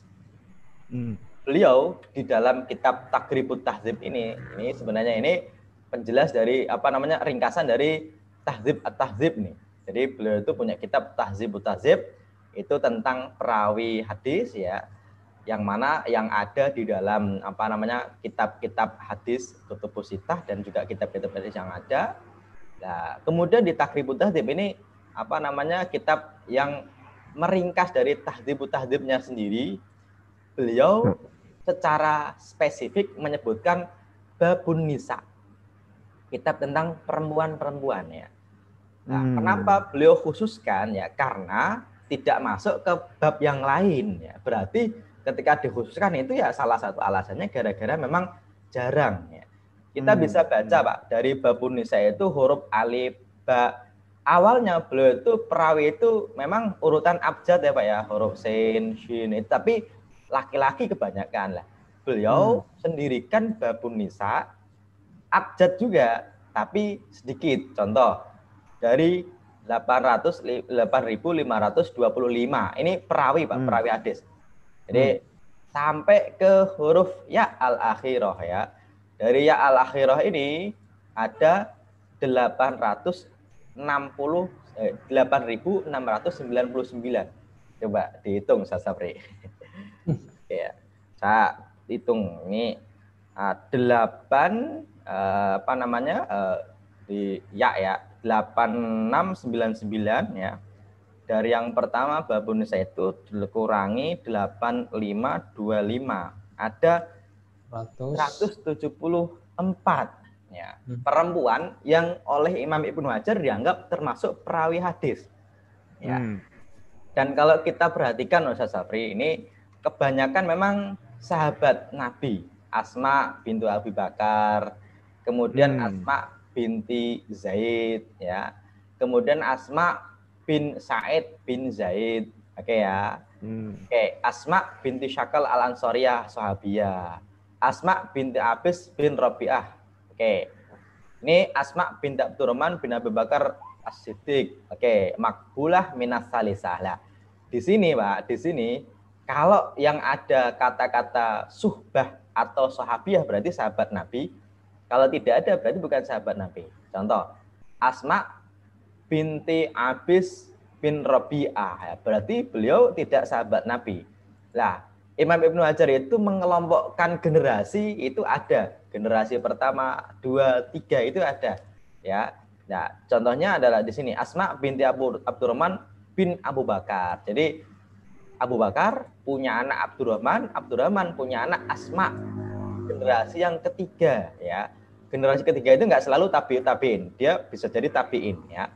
Hmm. Beliau di dalam kitab Tagribut Tahzib ini, ini sebenarnya ini penjelas dari apa namanya ringkasan dari Tahzib at Tahzib nih. Jadi beliau itu punya kitab Tahzibut Tahzib itu tentang perawi hadis ya yang mana yang ada di dalam apa namanya kitab-kitab hadis kutubusitah dan juga kitab-kitab hadis yang ada. Nah, kemudian di takribut tahdib ini apa namanya kitab yang meringkas dari tahdibut tahdibnya sendiri. Beliau hmm. secara spesifik menyebutkan babun nisa. Kitab tentang perempuan-perempuan ya. Nah, hmm. kenapa beliau khususkan ya? Karena tidak masuk ke bab yang lain ya. Berarti ketika dikhususkan itu ya salah satu alasannya gara-gara memang jarang ya. Kita hmm. bisa baca hmm. Pak dari babunisa Nisa itu huruf alif ba awalnya beliau itu perawi itu memang urutan abjad ya Pak ya huruf sin shin tapi laki-laki kebanyakan lah. Beliau hmm. sendirikan babunisa Nisa abjad juga tapi sedikit. Contoh dari 800 8525. Ini perawi Pak, hmm. perawi hadis jadi hmm. sampai ke huruf ya al-akhirah ya. Dari ya al-akhirah ini ada 860 puluh 8699. Eh, Coba dihitung Sasapri. [laughs] ya. Saya hitung ini uh, 8 uh, apa namanya? Uh, di ya ya 8699 ya dari yang pertama babun itu dikurangi 8525. Ada 100. 174 ya. Hmm. Perempuan yang oleh Imam Ibnu Hajar dianggap termasuk perawi hadis. Ya. Hmm. Dan kalau kita perhatikan Ustaz Safri ini kebanyakan memang sahabat Nabi, Asma bintu Abi Bakar, kemudian hmm. Asma binti Zaid ya. Kemudian Asma bin Said bin Zaid. Oke okay ya. Hmm. Oke, okay. Asma binti Syakal al Ansoriah Sahabiyah. Asma binti Abis bin Rabi'ah. Oke. Okay. Ini Asma binti Abdurrahman bin Abu Bakar As-Siddiq. Oke, makbulah minas salisah. Nah, di sini, Pak, di sini kalau yang ada kata-kata suhbah atau sahabiah berarti sahabat Nabi. Kalau tidak ada berarti bukan sahabat Nabi. Contoh, Asma binti Abis bin Rabi'ah. Ya, berarti beliau tidak sahabat Nabi. Lah, Imam Ibnu Hajar itu mengelompokkan generasi itu ada. Generasi pertama, dua, tiga itu ada. Ya, nah contohnya adalah di sini Asma binti Abu Abdurrahman bin Abu Bakar. Jadi Abu Bakar punya anak Abdurrahman, Abdurrahman punya anak Asma. Generasi yang ketiga ya. Generasi ketiga itu nggak selalu tabi tabiin, dia bisa jadi tabiin ya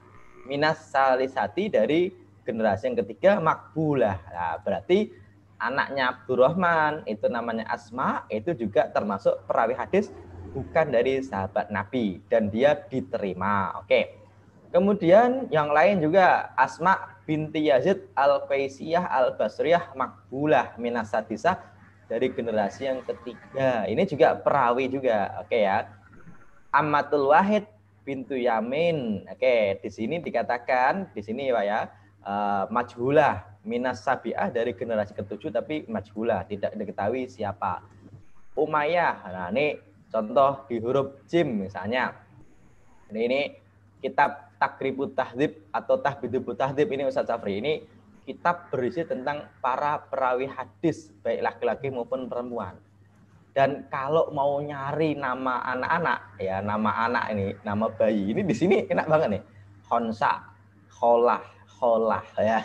minas salisati dari generasi yang ketiga makbulah. Nah, berarti anaknya Abdurrahman itu namanya Asma itu juga termasuk perawi hadis bukan dari sahabat Nabi dan dia diterima. Oke. Kemudian yang lain juga Asma binti Yazid Al-Qaisiyah Al-Basriyah Makbulah Minasatisa dari generasi yang ketiga. Ini juga perawi juga. Oke ya. Amatul Wahid Pintu Yamin. Oke, di sini dikatakan di sini ya Pak ya, uh, majhulah minas sabiah dari generasi ketujuh tapi majhulah, tidak diketahui siapa. Umayyah. Nah, ini contoh di huruf jim misalnya. Ini, ini kitab Takribut Tahdib atau Tahbidut Tahdib ini Ustaz Safri. Ini kitab berisi tentang para perawi hadis, baik laki-laki maupun perempuan. Dan kalau mau nyari nama anak-anak, ya nama anak ini, nama bayi ini di sini enak banget nih. Honsa, Kholah, Kholah [laughs] ya.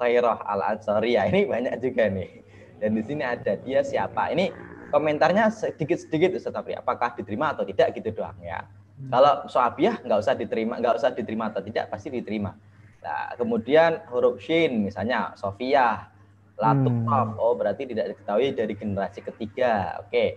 Khairah al ya ini banyak juga nih. Dan di sini ada dia siapa. Ini komentarnya sedikit-sedikit Ustaz Abri. Apakah diterima atau tidak gitu doang ya. Hmm. Kalau Soabiah nggak usah diterima, nggak usah diterima atau tidak pasti diterima. Nah, kemudian huruf shin misalnya Sofia Latuk hmm. rof. Oh, berarti tidak diketahui dari generasi ketiga. Oke. Okay.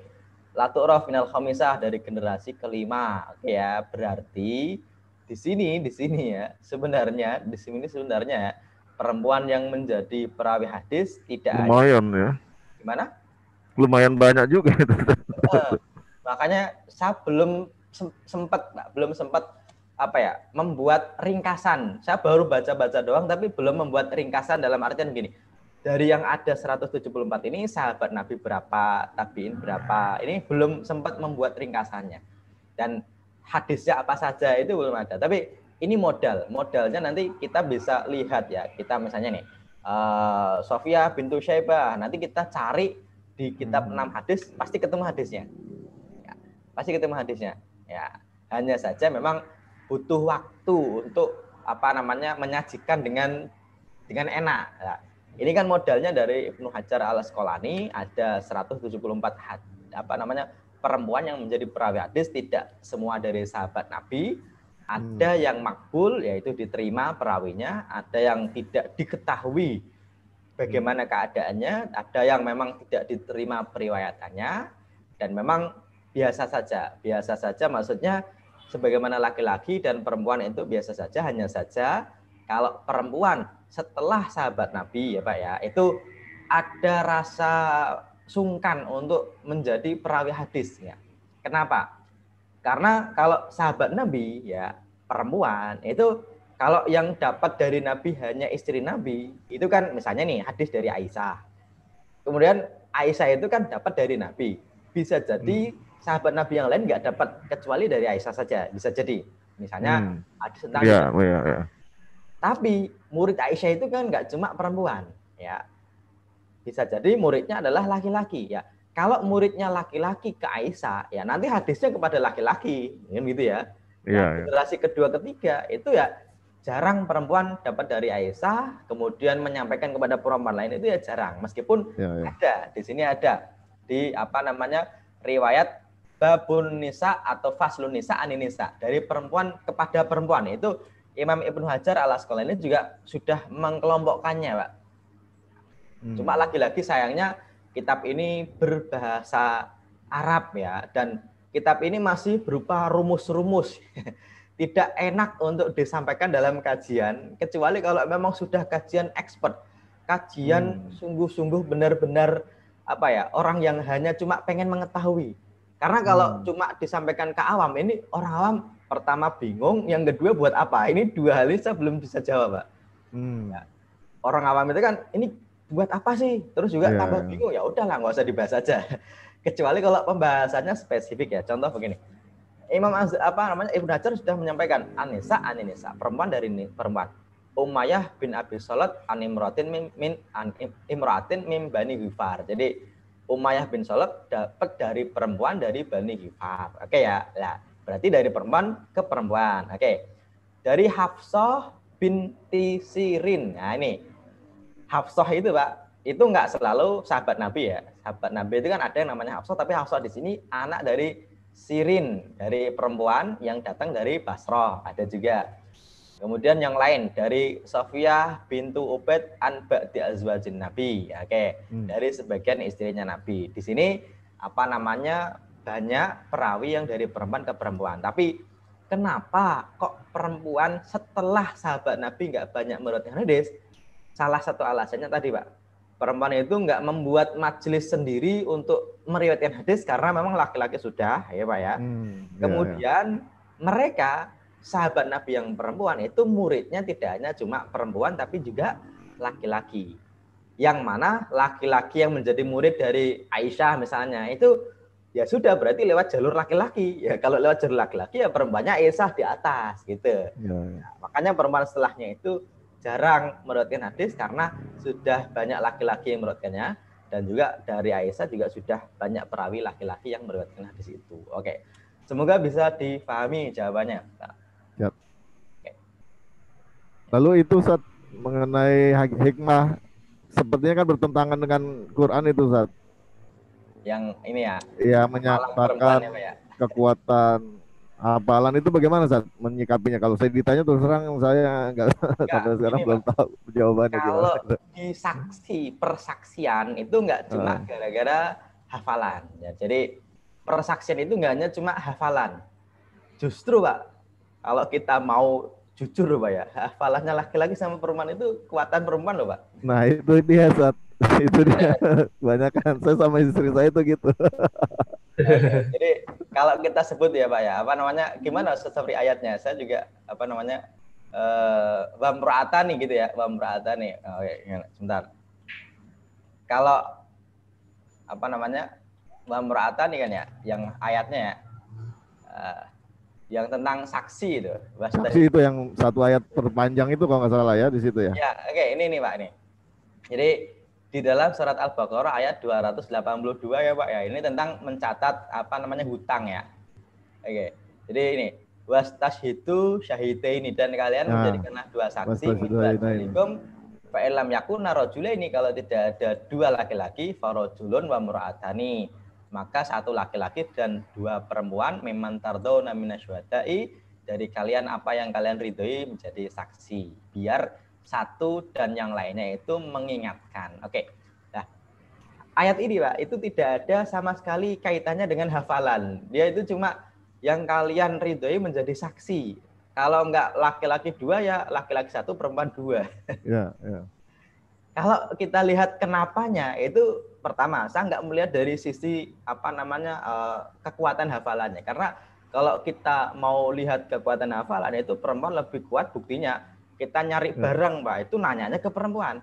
Latuk rof minal khamisah dari generasi kelima. Oke okay, ya. Berarti di sini, di sini ya, sebenarnya di sini sebenarnya perempuan yang menjadi perawi hadis tidak lumayan ada. ya. Gimana? Lumayan banyak juga Uh, makanya saya belum sempat, belum sempat apa ya membuat ringkasan. Saya baru baca-baca doang tapi belum membuat ringkasan dalam artian gini dari yang ada 174 ini sahabat Nabi berapa, tabiin berapa. Ini belum sempat membuat ringkasannya. Dan hadisnya apa saja itu belum ada. Tapi ini modal. Modalnya nanti kita bisa lihat ya. Kita misalnya nih uh, Sofia bintu Syaibah. Nanti kita cari di kitab 6 hmm. hadis pasti ketemu hadisnya. Ya, pasti ketemu hadisnya. Ya, hanya saja memang butuh waktu untuk apa namanya menyajikan dengan dengan enak. Ya ini kan modalnya dari Ibnu Hajar al Asqalani ada 174 had, apa namanya perempuan yang menjadi perawi hadis tidak semua dari sahabat Nabi. Ada hmm. yang makbul yaitu diterima perawinya, ada yang tidak diketahui bagaimana hmm. keadaannya, ada yang memang tidak diterima periwayatannya dan memang biasa saja. Biasa saja maksudnya sebagaimana laki-laki dan perempuan itu biasa saja hanya saja kalau perempuan setelah sahabat Nabi ya Pak ya, itu ada rasa sungkan untuk menjadi perawi hadis ya. Kenapa? Karena kalau sahabat Nabi ya perempuan itu kalau yang dapat dari Nabi hanya istri Nabi, itu kan misalnya nih hadis dari Aisyah. Kemudian Aisyah itu kan dapat dari Nabi. Bisa jadi hmm. sahabat Nabi yang lain nggak dapat kecuali dari Aisyah saja. Bisa jadi. Misalnya hmm. ada tentang yeah, yeah, yeah. Tapi murid Aisyah itu kan nggak cuma perempuan, ya. Bisa jadi muridnya adalah laki-laki, ya. Kalau muridnya laki-laki ke Aisyah, ya nanti hadisnya kepada laki-laki, kan gitu ya. Iya, nah, ya, generasi kedua ketiga itu ya jarang perempuan dapat dari Aisyah kemudian menyampaikan kepada perempuan lain itu ya jarang meskipun ya, ya. ada di sini ada di apa namanya riwayat babun nisa atau faslun nisa aninisa dari perempuan kepada perempuan itu Imam Ibnu Hajar al ini juga sudah mengkelompokkannya, Pak. Hmm. Cuma lagi-lagi sayangnya kitab ini berbahasa Arab ya dan kitab ini masih berupa rumus-rumus. [laughs] Tidak enak untuk disampaikan dalam kajian kecuali kalau memang sudah kajian expert. Kajian hmm. sungguh-sungguh benar-benar apa ya, orang yang hanya cuma pengen mengetahui. Karena kalau hmm. cuma disampaikan ke awam ini orang awam pertama bingung, yang kedua buat apa? Ini dua hal ini saya belum bisa jawab, Pak. Hmm. Ya. orang awam itu kan ini buat apa sih? Terus juga yeah. tambah bingung, ya udahlah nggak usah dibahas aja. [laughs] Kecuali kalau pembahasannya spesifik ya. Contoh begini. Imam Az apa namanya Ibnu Hajar sudah menyampaikan Anisa Aninisa, perempuan dari ini, perempuan. Umayyah bin Abi Salat an Imratin min, min an Imratin min Bani Ghifar. Jadi Umayyah bin Salat dapat dari perempuan dari Bani Ghifar. Oke ya. lah. Berarti dari perempuan ke perempuan. Oke. Dari Hafsah binti Sirin. Nah, ini. Hafsah itu, Pak, itu enggak selalu sahabat Nabi ya. Sahabat Nabi itu kan ada yang namanya Hafsah, tapi Hafsah di sini anak dari Sirin, dari perempuan yang datang dari Basrah. Ada juga. Kemudian yang lain dari Sofia bintu Ubaid an Ba'di Azwajin Nabi. Oke, hmm. dari sebagian istrinya Nabi. Di sini apa namanya banyak perawi yang dari perempuan ke perempuan. Tapi kenapa kok perempuan setelah sahabat Nabi nggak banyak meriwayatkan hadis? Salah satu alasannya tadi Pak, perempuan itu nggak membuat majelis sendiri untuk meriwayatkan hadis karena memang laki-laki sudah ya Pak ya. Hmm, iya, iya. Kemudian mereka sahabat Nabi yang perempuan itu muridnya tidak hanya cuma perempuan tapi juga laki-laki. Yang mana laki-laki yang menjadi murid dari Aisyah misalnya itu ya sudah berarti lewat jalur laki-laki ya kalau lewat jalur laki-laki ya perempuannya esah di atas gitu ya, ya. Nah, makanya perempuan setelahnya itu jarang merotkan hadis karena sudah banyak laki-laki yang merotkannya dan juga dari Aisyah juga sudah banyak perawi laki-laki yang merotkan hadis itu oke semoga bisa dipahami jawabannya ya. oke. lalu itu saat mengenai hikmah sepertinya kan bertentangan dengan Quran itu saat yang ini ya. Iya, menyatakan ya, ya, kekuatan hafalan itu bagaimana saat menyikapinya? Kalau saya ditanya terus terang saya enggak [laughs] sampai sekarang belum tahu jawabannya. Kalau gimana. di saksi persaksian itu nggak cuma gara ah. gara-gara hafalan. Ya, jadi persaksian itu enggak hanya cuma hafalan. Justru Pak, kalau kita mau jujur Pak ya, hafalannya laki-laki sama perempuan itu kekuatan perempuan loh Pak. Nah itu dia saat [laughs] itu dia kebanyakan saya sama istri saya itu gitu [laughs] jadi kalau kita sebut ya pak ya apa namanya gimana seperti ayatnya saya juga apa namanya eh nih gitu ya bamraata nih oke sebentar kalau apa namanya bamraata nih kan ya yang ayatnya ya uh, yang tentang saksi itu saksi dari, itu yang satu ayat terpanjang itu kalau nggak salah ya di situ ya ya oke okay, ini nih pak ini jadi di dalam surat Al-Baqarah ayat 282 ya Pak ya. Ini tentang mencatat apa namanya hutang ya. Oke. Jadi ini was tashitu syahite ini dan kalian nah, kena dua saksi fa fa'ilam yakuna ini kalau tidak ada dua laki-laki farojulun wa mura'atani maka satu laki-laki dan dua perempuan memang tardau naminasyuhada'i dari kalian apa yang kalian ridhoi menjadi saksi biar satu dan yang lainnya itu mengingatkan. Oke. Nah, ayat ini Pak itu tidak ada sama sekali kaitannya dengan hafalan. Dia itu cuma yang kalian ridhoi menjadi saksi. Kalau enggak laki-laki dua ya laki-laki satu perempuan dua. [laughs] Ya, ya. Kalau kita lihat kenapanya itu pertama saya enggak melihat dari sisi apa namanya eh, kekuatan hafalannya karena kalau kita mau lihat kekuatan hafalan itu perempuan lebih kuat buktinya kita nyari hmm. barang, Pak, itu nanyanya ke perempuan.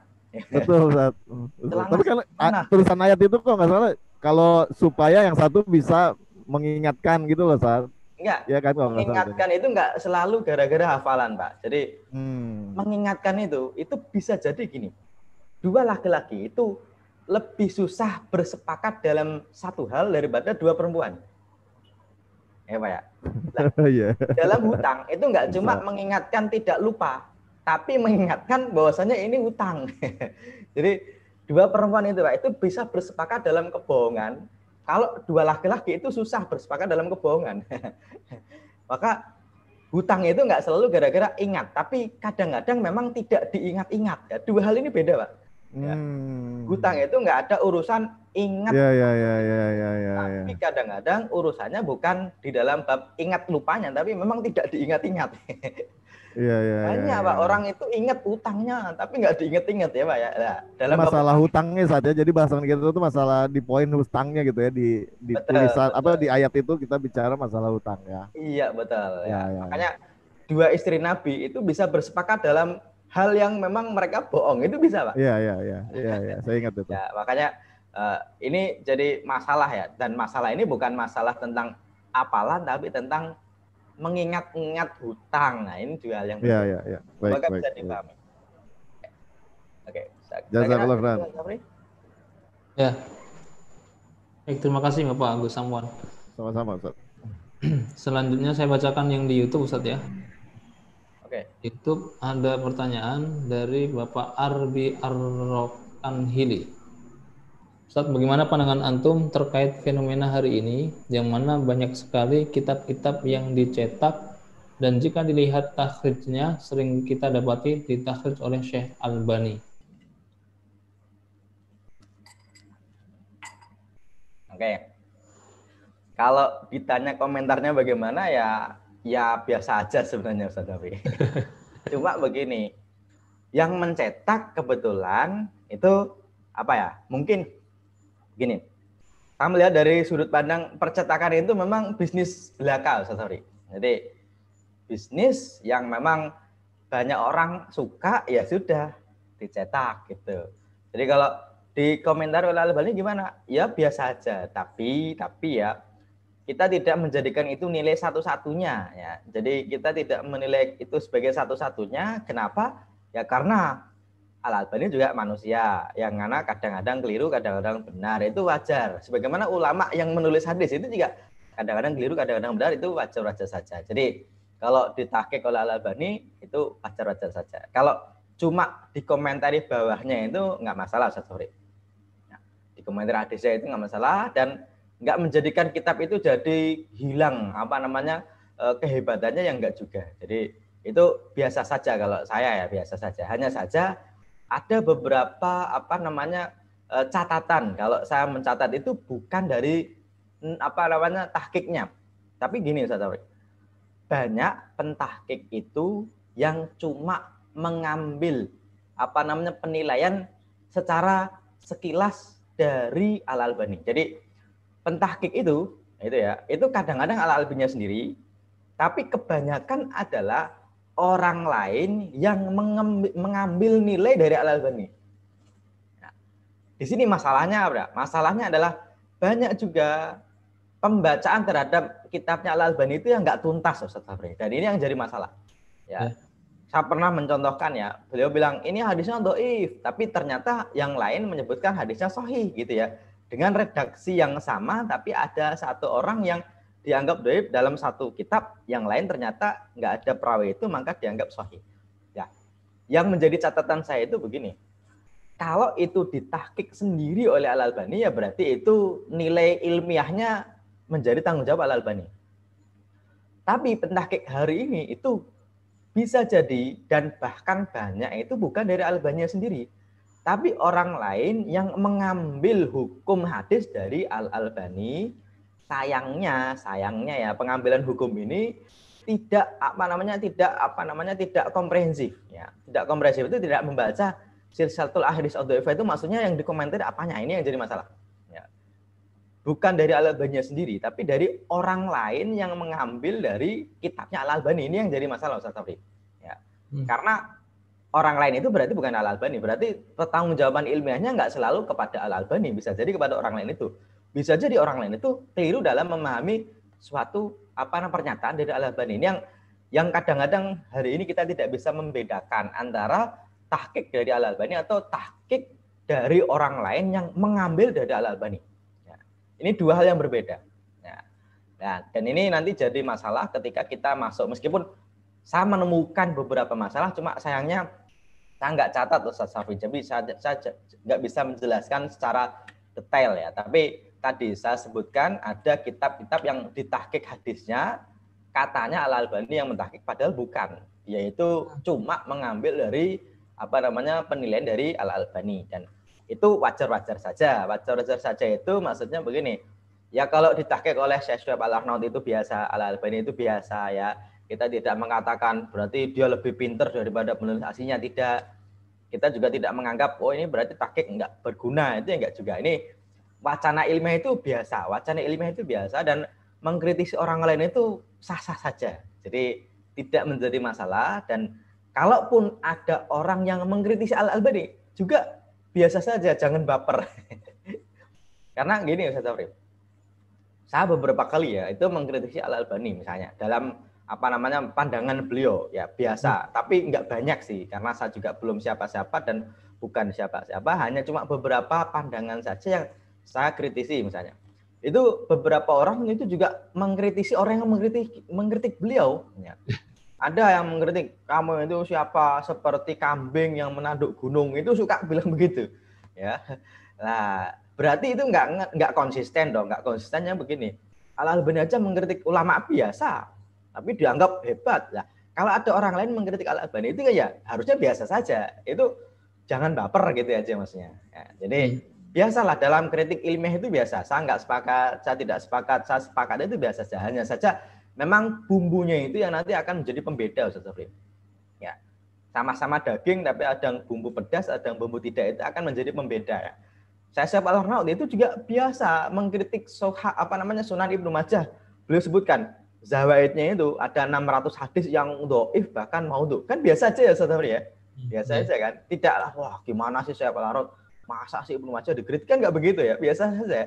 Betul, Ustaz. [laughs] Tapi kan tulisan ayat itu kok nggak salah kalau supaya yang satu bisa mengingatkan gitu loh, saat Enggak. Ya kan, mengingatkan itu enggak selalu gara-gara hafalan, Pak. Jadi hmm. mengingatkan itu itu bisa jadi gini. Dua laki-laki itu lebih susah bersepakat dalam satu hal daripada dua perempuan. Ya, Pak ya. Nah, [laughs] yeah. Dalam hutang itu enggak cuma mengingatkan tidak lupa, tapi mengingatkan bahwasanya ini utang. [laughs] Jadi dua perempuan itu Pak itu bisa bersepakat dalam kebohongan. Kalau dua laki-laki itu susah bersepakat dalam kebohongan. [laughs] Maka hutang itu nggak selalu gara-gara ingat, tapi kadang-kadang memang tidak diingat-ingat. Ya. Dua hal ini beda, Pak. Ya. Hmm. Hutang itu nggak ada urusan ingat. Ya, ya, ya, ya, ya, ya, tapi ya. kadang-kadang urusannya bukan di dalam bab ingat lupanya, tapi memang tidak diingat-ingat. [laughs] Iya, iya, iya. Banyak ya, Pak, ya. orang itu ingat utangnya, tapi nggak diinget-inget ya Pak ya. Nah, dalam masalah bapak... hutangnya saat ya, jadi bahasan kita itu masalah di poin hutangnya gitu ya, di, di betul, tulisan, betul. apa di ayat itu kita bicara masalah hutang ya. Iya, betul. Ya. ya. Ya, ya. Makanya dua istri Nabi itu bisa bersepakat dalam hal yang memang mereka bohong, itu bisa Pak. Iya, iya, iya. Iya, ya. saya ingat itu. [laughs] Ya, makanya uh, ini jadi masalah ya, dan masalah ini bukan masalah tentang apalah, tapi tentang mengingat-ingat hutang. Nah, ini dua hal yang iya, penting. Iya, iya, iya. Baik, Maka baik, bisa dipahami. Oke, Jazakallah khairan. Ya. Baik, terima kasih Bapak Agus Samwan. Sama-sama, Ustaz. [clears throat] Selanjutnya saya bacakan yang di YouTube, Ustaz ya. Oke. Okay. YouTube ada pertanyaan dari Bapak Arbi Arrokan Hili. Ustaz, bagaimana pandangan antum terkait fenomena hari ini yang mana banyak sekali kitab-kitab yang dicetak dan jika dilihat takhrijnya sering kita dapati ditakhrij oleh Syekh Albani. Oke. Kalau ditanya komentarnya bagaimana ya ya biasa aja sebenarnya Ustaz tapi. [laughs] Cuma begini, yang mencetak kebetulan itu apa ya? Mungkin gini saya melihat dari sudut pandang percetakan itu memang bisnis belaka Sorry. Jadi bisnis yang memang banyak orang suka ya sudah dicetak gitu. Jadi kalau di komentar oleh Bali gimana? Ya biasa aja, tapi tapi ya kita tidak menjadikan itu nilai satu-satunya ya. Jadi kita tidak menilai itu sebagai satu-satunya. Kenapa? Ya karena Al Albani juga manusia yang mana kadang-kadang keliru, kadang-kadang benar itu wajar. Sebagaimana ulama yang menulis hadis itu juga kadang-kadang keliru, kadang-kadang benar itu wajar-wajar saja. Jadi kalau ditake oleh Al Albani itu wajar-wajar saja. Kalau cuma dikomentari bawahnya itu nggak masalah Ustaz Hori. Nah, ya, dikomentari hadisnya itu nggak masalah dan nggak menjadikan kitab itu jadi hilang apa namanya e, kehebatannya yang enggak juga. Jadi itu biasa saja kalau saya ya biasa saja. Hanya saja ada beberapa apa namanya e, catatan. Kalau saya mencatat itu bukan dari apa namanya tahkiknya. Tapi gini Ustaz tahu Banyak pentahkik itu yang cuma mengambil apa namanya penilaian secara sekilas dari Al Albani. Jadi pentahkik itu itu ya, itu kadang-kadang Al albinya sendiri, tapi kebanyakan adalah orang lain yang mengambil nilai dari Al-Albani. Nah, ya. di sini masalahnya apa? Masalahnya adalah banyak juga pembacaan terhadap kitabnya Al-Albani itu yang nggak tuntas Ustaz Fabri. Dan ini yang jadi masalah. Ya. Ya. Saya pernah mencontohkan ya, beliau bilang ini hadisnya doif, tapi ternyata yang lain menyebutkan hadisnya sohi gitu ya. Dengan redaksi yang sama, tapi ada satu orang yang dianggap doib dalam satu kitab, yang lain ternyata nggak ada perawi itu, maka dianggap sahih. Ya. Yang menjadi catatan saya itu begini, kalau itu ditahkik sendiri oleh Al-Albani, ya berarti itu nilai ilmiahnya menjadi tanggung jawab Al-Albani. Tapi pentahkik hari ini itu bisa jadi dan bahkan banyak itu bukan dari al albani sendiri, tapi orang lain yang mengambil hukum hadis dari Al Albani sayangnya, sayangnya ya pengambilan hukum ini tidak apa namanya tidak apa namanya tidak komprehensif ya. Tidak komprehensif itu tidak membaca silsilatul atau adhaifah itu maksudnya yang dikomentari apanya ini yang jadi masalah. Ya. Bukan dari Al-Albani sendiri, tapi dari orang lain yang mengambil dari kitabnya Al-Albani ini yang jadi masalah ustadz Tafri. Ya. Hmm. Karena orang lain itu berarti bukan Al Albani, berarti pertanggungjawaban ilmiahnya nggak selalu kepada Al Albani, bisa jadi kepada orang lain itu bisa jadi orang lain itu keliru dalam memahami suatu apa namanya pernyataan dari Al-Albani ini yang yang kadang-kadang hari ini kita tidak bisa membedakan antara tahkik dari Al-Albani atau tahkik dari orang lain yang mengambil dari Al-Albani. Ya. Ini dua hal yang berbeda. Ya. Nah, dan ini nanti jadi masalah ketika kita masuk. Meskipun saya menemukan beberapa masalah, cuma sayangnya saya nggak catat Ustaz Safi, jadi saya, saya nggak bisa menjelaskan secara detail ya. Tapi tadi saya sebutkan ada kitab-kitab yang ditahkik hadisnya katanya Al Albani yang mentahkik padahal bukan yaitu cuma mengambil dari apa namanya penilaian dari Al Albani dan itu wajar-wajar saja wajar-wajar saja itu maksudnya begini ya kalau ditahkik oleh Syekh Syuaib Al Arnaud itu biasa Al Albani itu biasa ya kita tidak mengatakan berarti dia lebih pinter daripada penulis aslinya tidak kita juga tidak menganggap oh ini berarti takik nggak berguna itu enggak juga ini wacana ilmiah itu biasa, wacana ilmiah itu biasa dan mengkritisi orang lain itu sah-sah saja. Jadi tidak menjadi masalah dan kalaupun ada orang yang mengkritisi Al Albani juga biasa saja, jangan baper. [laughs] Karena gini Ustaz Afrim, saya beberapa kali ya itu mengkritisi Al Albani misalnya dalam apa namanya pandangan beliau ya biasa hmm. tapi nggak banyak sih karena saya juga belum siapa-siapa dan bukan siapa-siapa hanya cuma beberapa pandangan saja yang saya kritisi misalnya itu beberapa orang itu juga mengkritisi orang yang mengkritik mengkritik beliau ya. ada yang mengkritik kamu itu siapa seperti kambing yang menaduk gunung itu suka bilang [laughs] begitu ya nah berarti itu nggak nggak konsisten dong nggak konsistennya begini al albani aja mengkritik ulama biasa tapi dianggap hebat lah kalau ada orang lain mengkritik al albani itu ya harusnya biasa saja itu jangan baper gitu aja maksudnya ya, jadi hmm biasalah dalam kritik ilmiah itu biasa. Saya nggak sepakat, saya tidak sepakat, saya sepakat itu biasa saja. Hanya saja memang bumbunya itu yang nanti akan menjadi pembeda Ustaz Sofri. Ya. Sama-sama daging tapi ada yang bumbu pedas, ada yang bumbu tidak itu akan menjadi pembeda ya. Saya siap al Arnaud itu juga biasa mengkritik soha apa namanya Sunan Ibnu Majah. Beliau sebutkan zawaidnya itu ada 600 hadis yang doif bahkan mau kan biasa aja ya Ustaz Sofri ya. Hmm, biasa iya. aja kan. Tidaklah wah gimana sih saya al Arnaud masa sih Ibnu Majah dikritik kan nggak begitu ya biasa saja ya.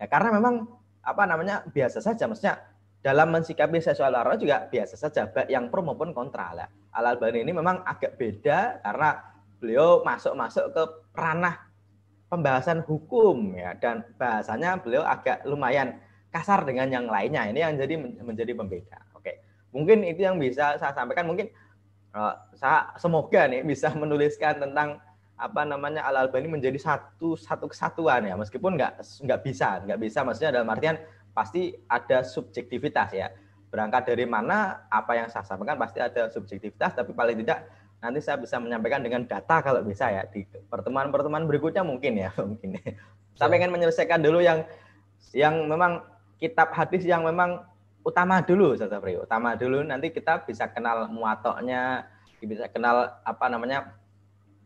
ya karena memang apa namanya biasa saja maksudnya dalam mensikapi seksual arah juga biasa saja baik yang pro maupun kontra lah Al Albani ini memang agak beda karena beliau masuk masuk ke ranah pembahasan hukum ya dan bahasanya beliau agak lumayan kasar dengan yang lainnya ini yang jadi menjadi pembeda oke mungkin itu yang bisa saya sampaikan mungkin uh, saya semoga nih bisa menuliskan tentang apa namanya Al Albani menjadi satu satu kesatuan ya meskipun nggak nggak bisa nggak bisa maksudnya dalam artian pasti ada subjektivitas ya berangkat dari mana apa yang saya sampaikan pasti ada subjektivitas tapi paling tidak nanti saya bisa menyampaikan dengan data kalau bisa ya di pertemuan-pertemuan berikutnya mungkin ya [laughs] mungkin saya ingin menyelesaikan dulu yang yang memang kitab hadis yang memang utama dulu saya utama dulu nanti kita bisa kenal muatoknya bisa kenal apa namanya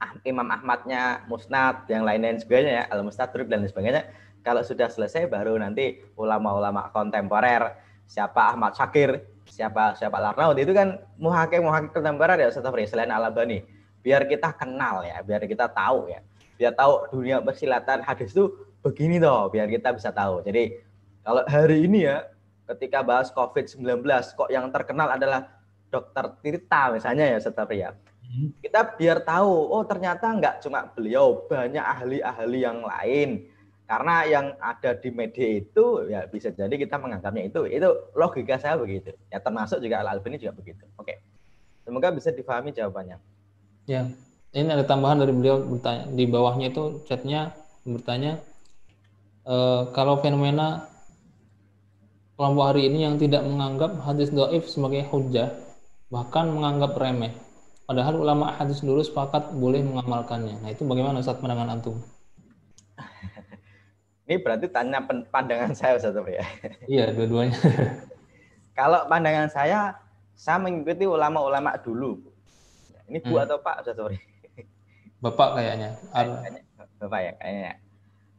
Ah, Imam Ahmadnya Musnad yang lain-lain sebagainya ya al Mustadrib dan lain sebagainya kalau sudah selesai baru nanti ulama-ulama kontemporer siapa Ahmad Syakir siapa siapa Larnaud itu kan muhakim muhakim kontemporer ya Ustaz Fri selain Al Albani biar kita kenal ya biar kita tahu ya biar tahu dunia persilatan hadis itu begini toh biar kita bisa tahu jadi kalau hari ini ya ketika bahas COVID-19 kok yang terkenal adalah dokter Tirta misalnya ya Ustaz Fri ya kita biar tahu oh ternyata nggak cuma beliau banyak ahli-ahli yang lain karena yang ada di media itu ya bisa jadi kita menganggapnya itu itu logika saya begitu ya termasuk juga Al ini juga begitu oke semoga bisa difahami jawabannya ya ini ada tambahan dari beliau bertanya di bawahnya itu chatnya bertanya e, kalau fenomena kelompok hari ini yang tidak menganggap hadis doif sebagai hujah bahkan menganggap remeh Padahal ulama hadis dulu sepakat boleh mengamalkannya. Nah itu bagaimana Ustaz pandangan antum? [laughs] Ini berarti tanya pandangan saya Ustaz ya? Iya, dua-duanya. [laughs] Kalau pandangan saya, saya mengikuti ulama-ulama dulu. Ini Bu hmm. atau Pak Ustaz [laughs] Bapak kayaknya. kayaknya. Bapak ya kayaknya.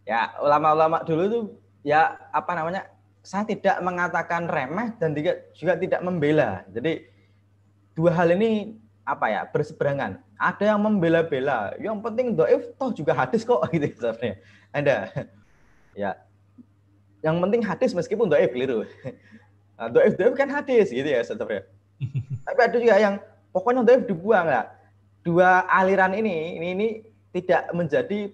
Ya ulama-ulama dulu tuh ya apa namanya saya tidak mengatakan remeh dan juga, juga tidak membela. Jadi dua hal ini apa ya berseberangan. Ada yang membela-bela. Yang penting doif toh juga hadis kok [laughs] gitu sebenarnya. Anda ya yang penting hadis meskipun doif keliru. [laughs] Nah, doif doif kan hadis gitu ya sebenarnya. [laughs] Tapi ada juga yang pokoknya doif dibuang lah. Dua aliran ini ini ini tidak menjadi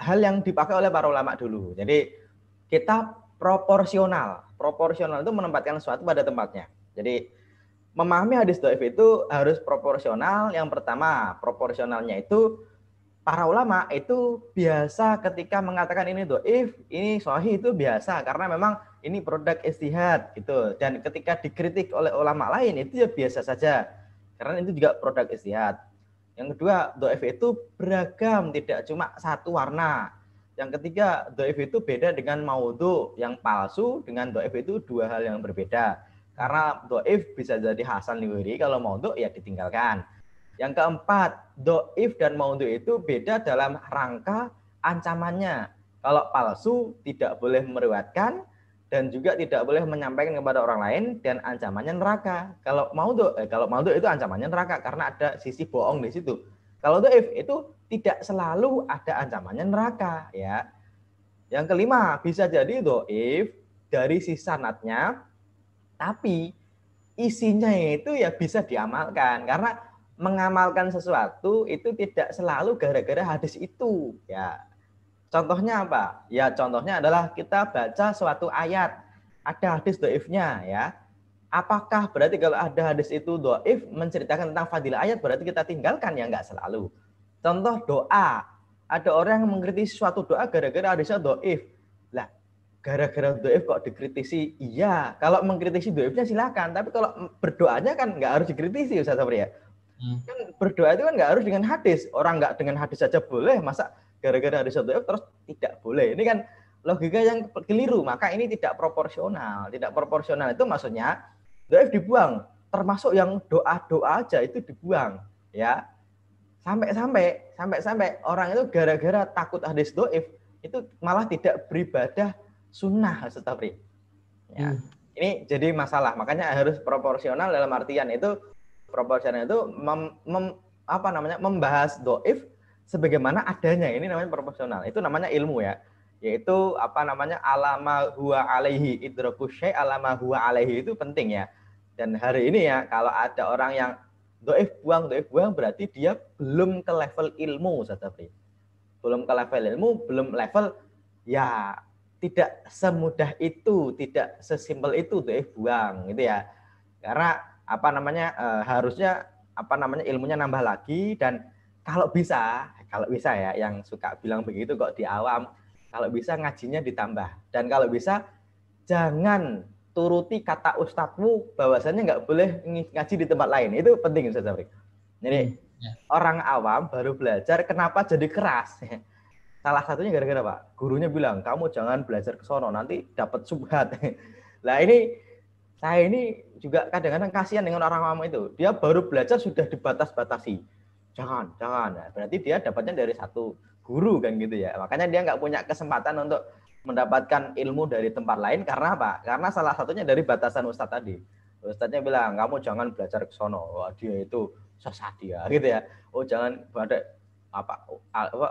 hal yang dipakai oleh para ulama dulu. Jadi kita proporsional. Proporsional itu menempatkan sesuatu pada tempatnya. Jadi memahami hadis doif itu harus proporsional. Yang pertama, proporsionalnya itu para ulama itu biasa ketika mengatakan ini doif, ini sohi itu biasa karena memang ini produk istihad gitu. Dan ketika dikritik oleh ulama lain itu ya biasa saja karena itu juga produk istihad. Yang kedua, doif itu beragam, tidak cuma satu warna. Yang ketiga, doif itu beda dengan maudhu yang palsu dengan doif itu dua hal yang berbeda. Karena do'if bisa jadi hasan liwiri, kalau mau untuk ya ditinggalkan. Yang keempat, do'if dan untuk itu beda dalam rangka ancamannya. Kalau palsu tidak boleh meriwatkan dan juga tidak boleh menyampaikan kepada orang lain dan ancamannya neraka. Kalau mau untuk eh, kalau mau itu ancamannya neraka karena ada sisi bohong di situ. Kalau do'if itu tidak selalu ada ancamannya neraka ya. Yang kelima, bisa jadi do'if dari si sanatnya tapi isinya itu ya bisa diamalkan karena mengamalkan sesuatu itu tidak selalu gara-gara hadis itu ya contohnya apa ya contohnya adalah kita baca suatu ayat ada hadis doifnya ya apakah berarti kalau ada hadis itu doif menceritakan tentang fadilah ayat berarti kita tinggalkan ya nggak selalu contoh doa ada orang yang mengkritisi suatu doa gara-gara hadisnya doif gara-gara doif kok dikritisi iya kalau mengkritisi doifnya silakan tapi kalau berdoanya kan nggak harus dikritisi Ustaz Sabri ya hmm. kan berdoa itu kan nggak harus dengan hadis orang nggak dengan hadis saja boleh masa gara-gara hadis doif terus tidak boleh ini kan logika yang keliru maka ini tidak proporsional tidak proporsional itu maksudnya doif dibuang termasuk yang doa-doa aja itu dibuang ya sampai-sampai sampai-sampai orang itu gara-gara takut hadis doif itu malah tidak beribadah sunnah Ustaz Tafri. Ya. Hmm. Ini jadi masalah, makanya harus proporsional dalam artian itu proporsional itu mem, mem, apa namanya membahas doif sebagaimana adanya. Ini namanya proporsional. Itu namanya ilmu ya. Yaitu apa namanya alama huwa alaihi idrakus syai alama huwa alaihi itu penting ya. Dan hari ini ya kalau ada orang yang doif buang, doif buang berarti dia belum ke level ilmu Ustaz Belum ke level ilmu, belum level ya tidak semudah itu, tidak sesimpel itu untuk eh buang gitu ya. Karena apa namanya e, harusnya apa namanya ilmunya nambah lagi dan kalau bisa, kalau bisa ya yang suka bilang begitu kok di awam, kalau bisa ngajinya ditambah dan kalau bisa jangan turuti kata ustadzmu bahwasanya nggak boleh ngaji di tempat lain. Itu penting Ustaz Jadi hmm, Ya. orang awam baru belajar kenapa jadi keras. [laughs] salah satunya gara-gara pak gurunya bilang kamu jangan belajar ke sono nanti dapat subhat [laughs] lah ini saya ini juga kadang-kadang kasihan dengan orang awam itu dia baru belajar sudah dibatas-batasi jangan jangan nah, berarti dia dapatnya dari satu guru kan gitu ya makanya dia nggak punya kesempatan untuk mendapatkan ilmu dari tempat lain karena apa karena salah satunya dari batasan ustadz tadi ustadznya bilang kamu jangan belajar ke sono Wah, dia itu sesat dia gitu ya oh jangan pada apa, apa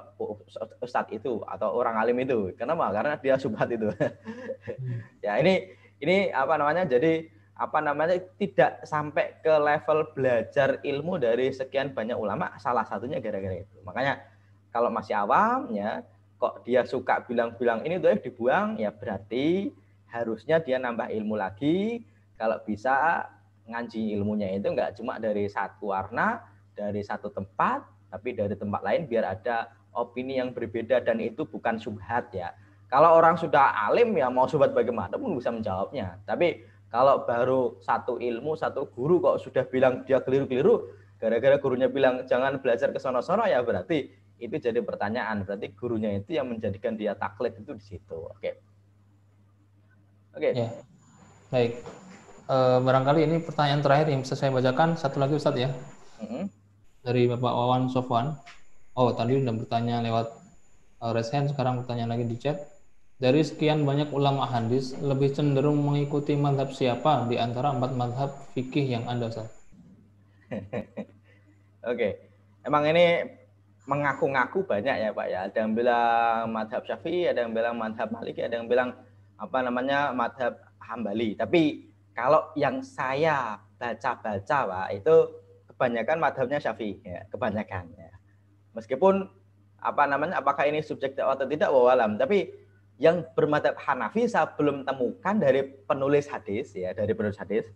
ustadz itu atau orang alim itu. Kenapa? Karena dia subhat itu. Hmm. [laughs] ya ini ini apa namanya? Jadi apa namanya tidak sampai ke level belajar ilmu dari sekian banyak ulama salah satunya gara-gara itu makanya kalau masih awam ya kok dia suka bilang-bilang ini tuh dibuang ya berarti harusnya dia nambah ilmu lagi kalau bisa ngaji ilmunya itu enggak cuma dari satu warna dari satu tempat tapi dari tempat lain biar ada opini yang berbeda dan itu bukan subhat ya. Kalau orang sudah alim ya mau subhat bagaimana pun bisa menjawabnya. Tapi kalau baru satu ilmu, satu guru kok sudah bilang dia keliru-keliru, gara-gara gurunya bilang jangan belajar ke sono-sono ya berarti itu jadi pertanyaan. Berarti gurunya itu yang menjadikan dia taklid itu di situ. Oke. Oke. Ya. Baik. E, barangkali ini pertanyaan terakhir yang bisa saya bacakan satu lagi Ustadz ya. Mm -hmm dari Bapak Wawan Sofwan. Oh, tadi sudah bertanya lewat uh, resen, sekarang bertanya lagi di chat. Dari sekian banyak ulama hadis, lebih cenderung mengikuti madhab siapa di antara empat madhab fikih yang Anda, Ustaz? [laughs] Oke. Emang ini mengaku-ngaku banyak ya, Pak ya. Ada yang bilang madhab Syafi'i, ada yang bilang madhab Maliki, ada yang bilang apa namanya madhab Hambali. Tapi kalau yang saya baca-baca, Pak, itu kebanyakan madhabnya Syafi'i ya, kebanyakan ya. Meskipun apa namanya apakah ini subjektif atau tidak wawalam, tapi yang bermadhab Hanafi saya belum temukan dari penulis hadis ya, dari penulis hadis.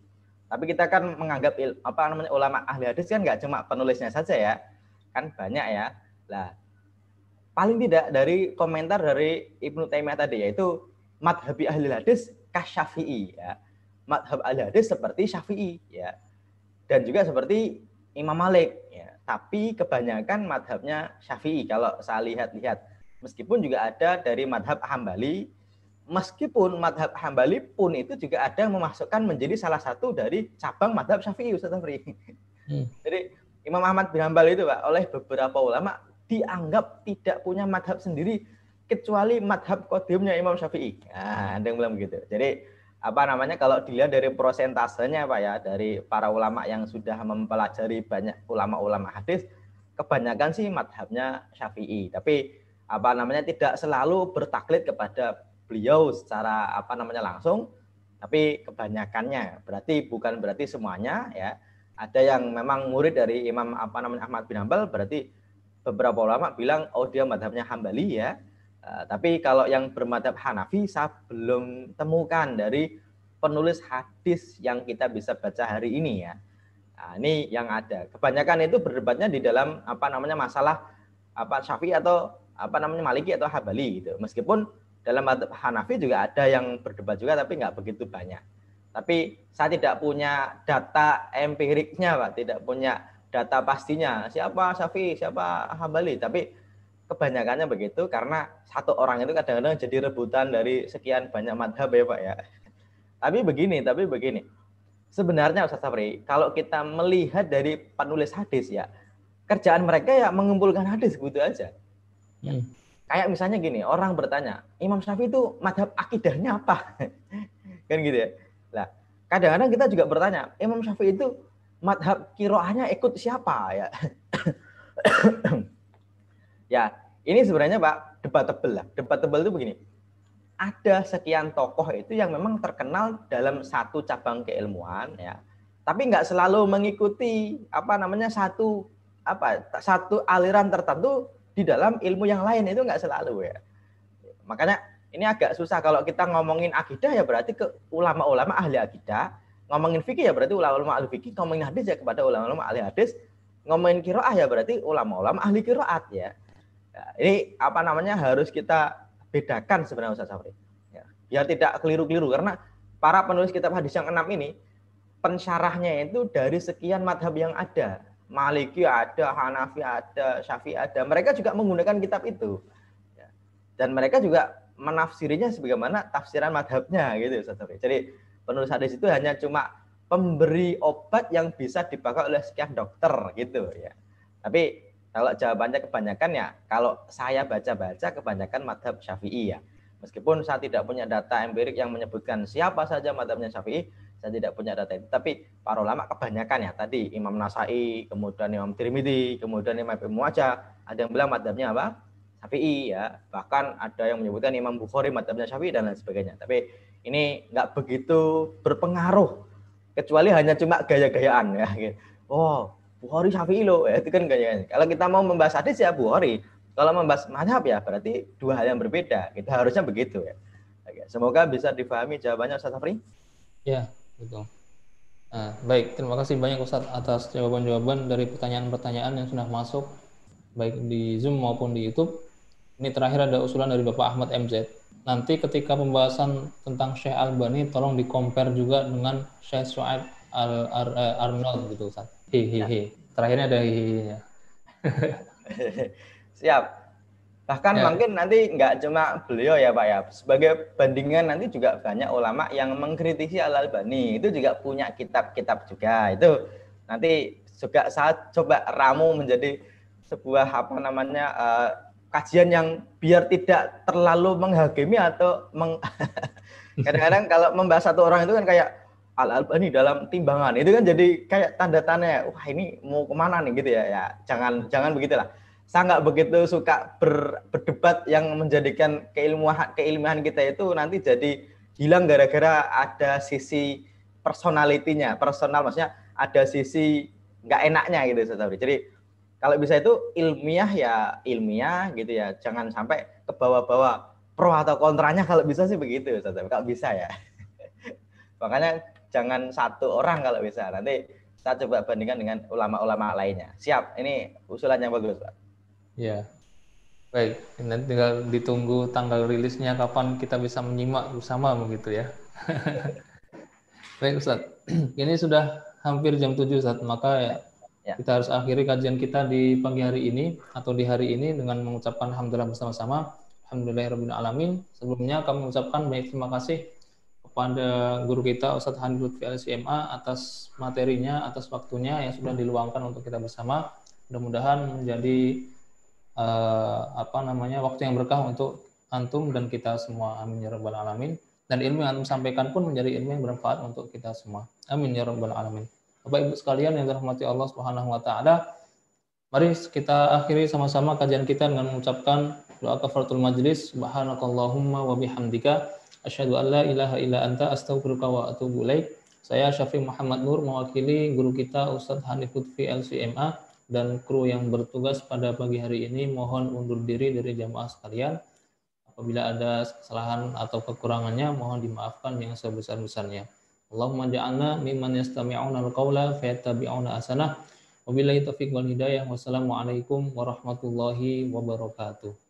Tapi kita kan menganggap il, apa namanya ulama ahli hadis kan nggak cuma penulisnya saja ya, kan banyak ya. Lah paling tidak dari komentar dari Ibnu Taimiyah tadi yaitu madhabi ahli hadis syafi'i ya. Madhab ahli hadis seperti syafi'i ya. Dan juga seperti Imam Malik. Ya, tapi kebanyakan madhabnya Syafi'i kalau saya lihat-lihat. Meskipun juga ada dari madhab Hambali, meskipun madhab Hambali pun itu juga ada yang memasukkan menjadi salah satu dari cabang madhab Syafi'i Ustaz Afri. Hmm. [laughs] Jadi Imam Ahmad bin Hambali itu Pak oleh beberapa ulama dianggap tidak punya madhab sendiri kecuali madhab kodimnya Imam Syafi'i. Nah, ada yang bilang begitu. Jadi apa namanya kalau dilihat dari prosentasenya Pak ya dari para ulama yang sudah mempelajari banyak ulama-ulama hadis kebanyakan sih madhabnya Syafi'i tapi apa namanya tidak selalu bertaklid kepada beliau secara apa namanya langsung tapi kebanyakannya berarti bukan berarti semuanya ya ada yang memang murid dari Imam apa namanya Ahmad bin Hambal berarti beberapa ulama bilang oh dia madhabnya Hambali ya Eh, tapi kalau yang bermadhab Hanafi saya belum temukan dari penulis hadis yang kita bisa baca hari ini ya. Nah, ini yang ada. Kebanyakan itu berdebatnya di dalam apa namanya masalah apa Syafi'i atau apa namanya Maliki atau Habali gitu. Meskipun dalam madhab Hanafi juga ada yang berdebat juga tapi nggak begitu banyak. Tapi saya tidak punya data empiriknya Pak, tidak punya data pastinya siapa Syafi'i, siapa Habali, tapi kebanyakannya begitu karena satu orang itu kadang-kadang jadi rebutan dari sekian banyak madhab ya Pak ya. Tapi begini, tapi begini. Sebenarnya Ustaz Sabri, kalau kita melihat dari penulis hadis ya, kerjaan mereka ya mengumpulkan hadis gitu aja. Hmm. Kayak misalnya gini, orang bertanya, Imam Syafi'i itu madhab akidahnya apa? [laughs] kan gitu ya. Nah, kadang-kadang kita juga bertanya, Imam Syafi'i itu madhab kiroahnya ikut siapa ya? [coughs] ya ini sebenarnya Pak debat debatable lah. Debat Debatable itu begini. Ada sekian tokoh itu yang memang terkenal dalam satu cabang keilmuan ya. Tapi nggak selalu mengikuti apa namanya satu apa satu aliran tertentu di dalam ilmu yang lain itu nggak selalu ya. Makanya ini agak susah kalau kita ngomongin akidah ya berarti ke ulama-ulama ahli akidah, ngomongin fikih ya berarti ulama-ulama ahli fikih, ngomongin hadis ya kepada ulama-ulama ahli hadis, ngomongin kiroah ya berarti ulama-ulama ahli kiroat ya ini apa namanya harus kita bedakan sebenarnya Ustaz Safri. Ya, biar tidak keliru-keliru karena para penulis kitab hadis yang enam ini pensyarahnya itu dari sekian madhab yang ada. Maliki ada, Hanafi ada, Syafi'i ada. Mereka juga menggunakan kitab itu. Ya. Dan mereka juga menafsirinya sebagaimana tafsiran madhabnya gitu Ustaz Safri. Jadi penulis hadis itu hanya cuma pemberi obat yang bisa dipakai oleh sekian dokter gitu ya. Tapi kalau jawabannya kebanyakan ya, kalau saya baca-baca kebanyakan madhab syafi'i ya. Meskipun saya tidak punya data empirik yang menyebutkan siapa saja madhabnya syafi'i, saya tidak punya data itu. Tapi para ulama kebanyakan ya, tadi Imam Nasai, kemudian Imam Tirmidzi, kemudian Imam Ibnu Majah, ada yang bilang madhabnya apa? Syafi'i ya. Bahkan ada yang menyebutkan Imam Bukhari madhabnya Syafi'i dan lain sebagainya. Tapi ini nggak begitu berpengaruh kecuali hanya cuma gaya-gayaan ya. Oh. Bukhari Syafi'i loh, eh, ya, itu kan kayaknya. Kalau kita mau membahas hadis ya Bukhari, kalau membahas mazhab ya berarti dua hal yang berbeda. Kita harusnya begitu ya. Oke, semoga bisa difahami jawabannya Ustaz Safri. Ya, betul. Nah, baik, terima kasih banyak Ustaz atas jawaban-jawaban dari pertanyaan-pertanyaan yang sudah masuk baik di Zoom maupun di YouTube. Ini terakhir ada usulan dari Bapak Ahmad MZ. Nanti ketika pembahasan tentang Syekh Albani tolong di juga dengan Syekh Su'aib Al-Arnold eh, gitu Ustaz Hihihi. Terakhirnya ada hihihinya. [laughs] Siap. Bahkan ya. mungkin nanti nggak cuma beliau ya Pak ya. Sebagai bandingan nanti juga banyak ulama yang mengkritisi Al-Albani. Itu juga punya kitab-kitab juga. Itu nanti juga saat coba ramu menjadi sebuah apa namanya uh, kajian yang biar tidak terlalu menghakimi atau meng [laughs] kadang-kadang kalau membahas satu orang itu kan kayak Al Albani dalam timbangan itu kan jadi kayak tanda tanya wah ini mau kemana nih gitu ya ya jangan jangan begitulah saya nggak begitu suka ber, berdebat yang menjadikan keilmuan keilmuan kita itu nanti jadi hilang gara-gara ada sisi personalitinya personal maksudnya ada sisi nggak enaknya gitu tapi Jadi kalau bisa itu ilmiah ya ilmiah gitu ya. Jangan sampai ke bawah-bawah pro atau kontranya kalau bisa sih begitu tapi Kalau bisa ya. [laughs] Makanya jangan satu orang kalau bisa. Nanti saya coba bandingkan dengan ulama-ulama lainnya. Siap, ini usulan yang bagus, Pak. Ya. Baik, nanti tinggal ditunggu tanggal rilisnya kapan kita bisa menyimak bersama begitu ya. [laughs] Baik Ustaz, [clears throat] ini sudah hampir jam tujuh saat maka ya, ya. kita harus akhiri kajian kita di pagi hari ini atau di hari ini dengan mengucapkan Alhamdulillah bersama-sama. alamin Sebelumnya kami mengucapkan banyak terima kasih kepada guru kita Ustadz Hani Lutfi LCMA atas materinya, atas waktunya yang sudah diluangkan untuk kita bersama. Mudah-mudahan menjadi uh, apa namanya waktu yang berkah untuk antum dan kita semua. Amin ya rabbal alamin. Dan ilmu yang antum sampaikan pun menjadi ilmu yang bermanfaat untuk kita semua. Amin ya rabbal alamin. Bapak Ibu sekalian yang dirahmati Allah Subhanahu wa taala, mari kita akhiri sama-sama kajian kita dengan mengucapkan doa kafaratul majlis subhanakallahumma wa bihamdika Asyhadu an la ilaha illa anta astaghfiruka wa atubu ilaik. Saya Syafi Muhammad Nur mewakili guru kita Ustadz Hanif Lutfi LCMA dan kru yang bertugas pada pagi hari ini mohon undur diri dari jamaah sekalian. Apabila ada kesalahan atau kekurangannya mohon dimaafkan yang sebesar-besarnya. Allahumma ja'alna mimman yastami'una al-qawla fayattabi'una asanah. Wabillahi taufiq wal hidayah. Wassalamualaikum warahmatullahi wabarakatuh.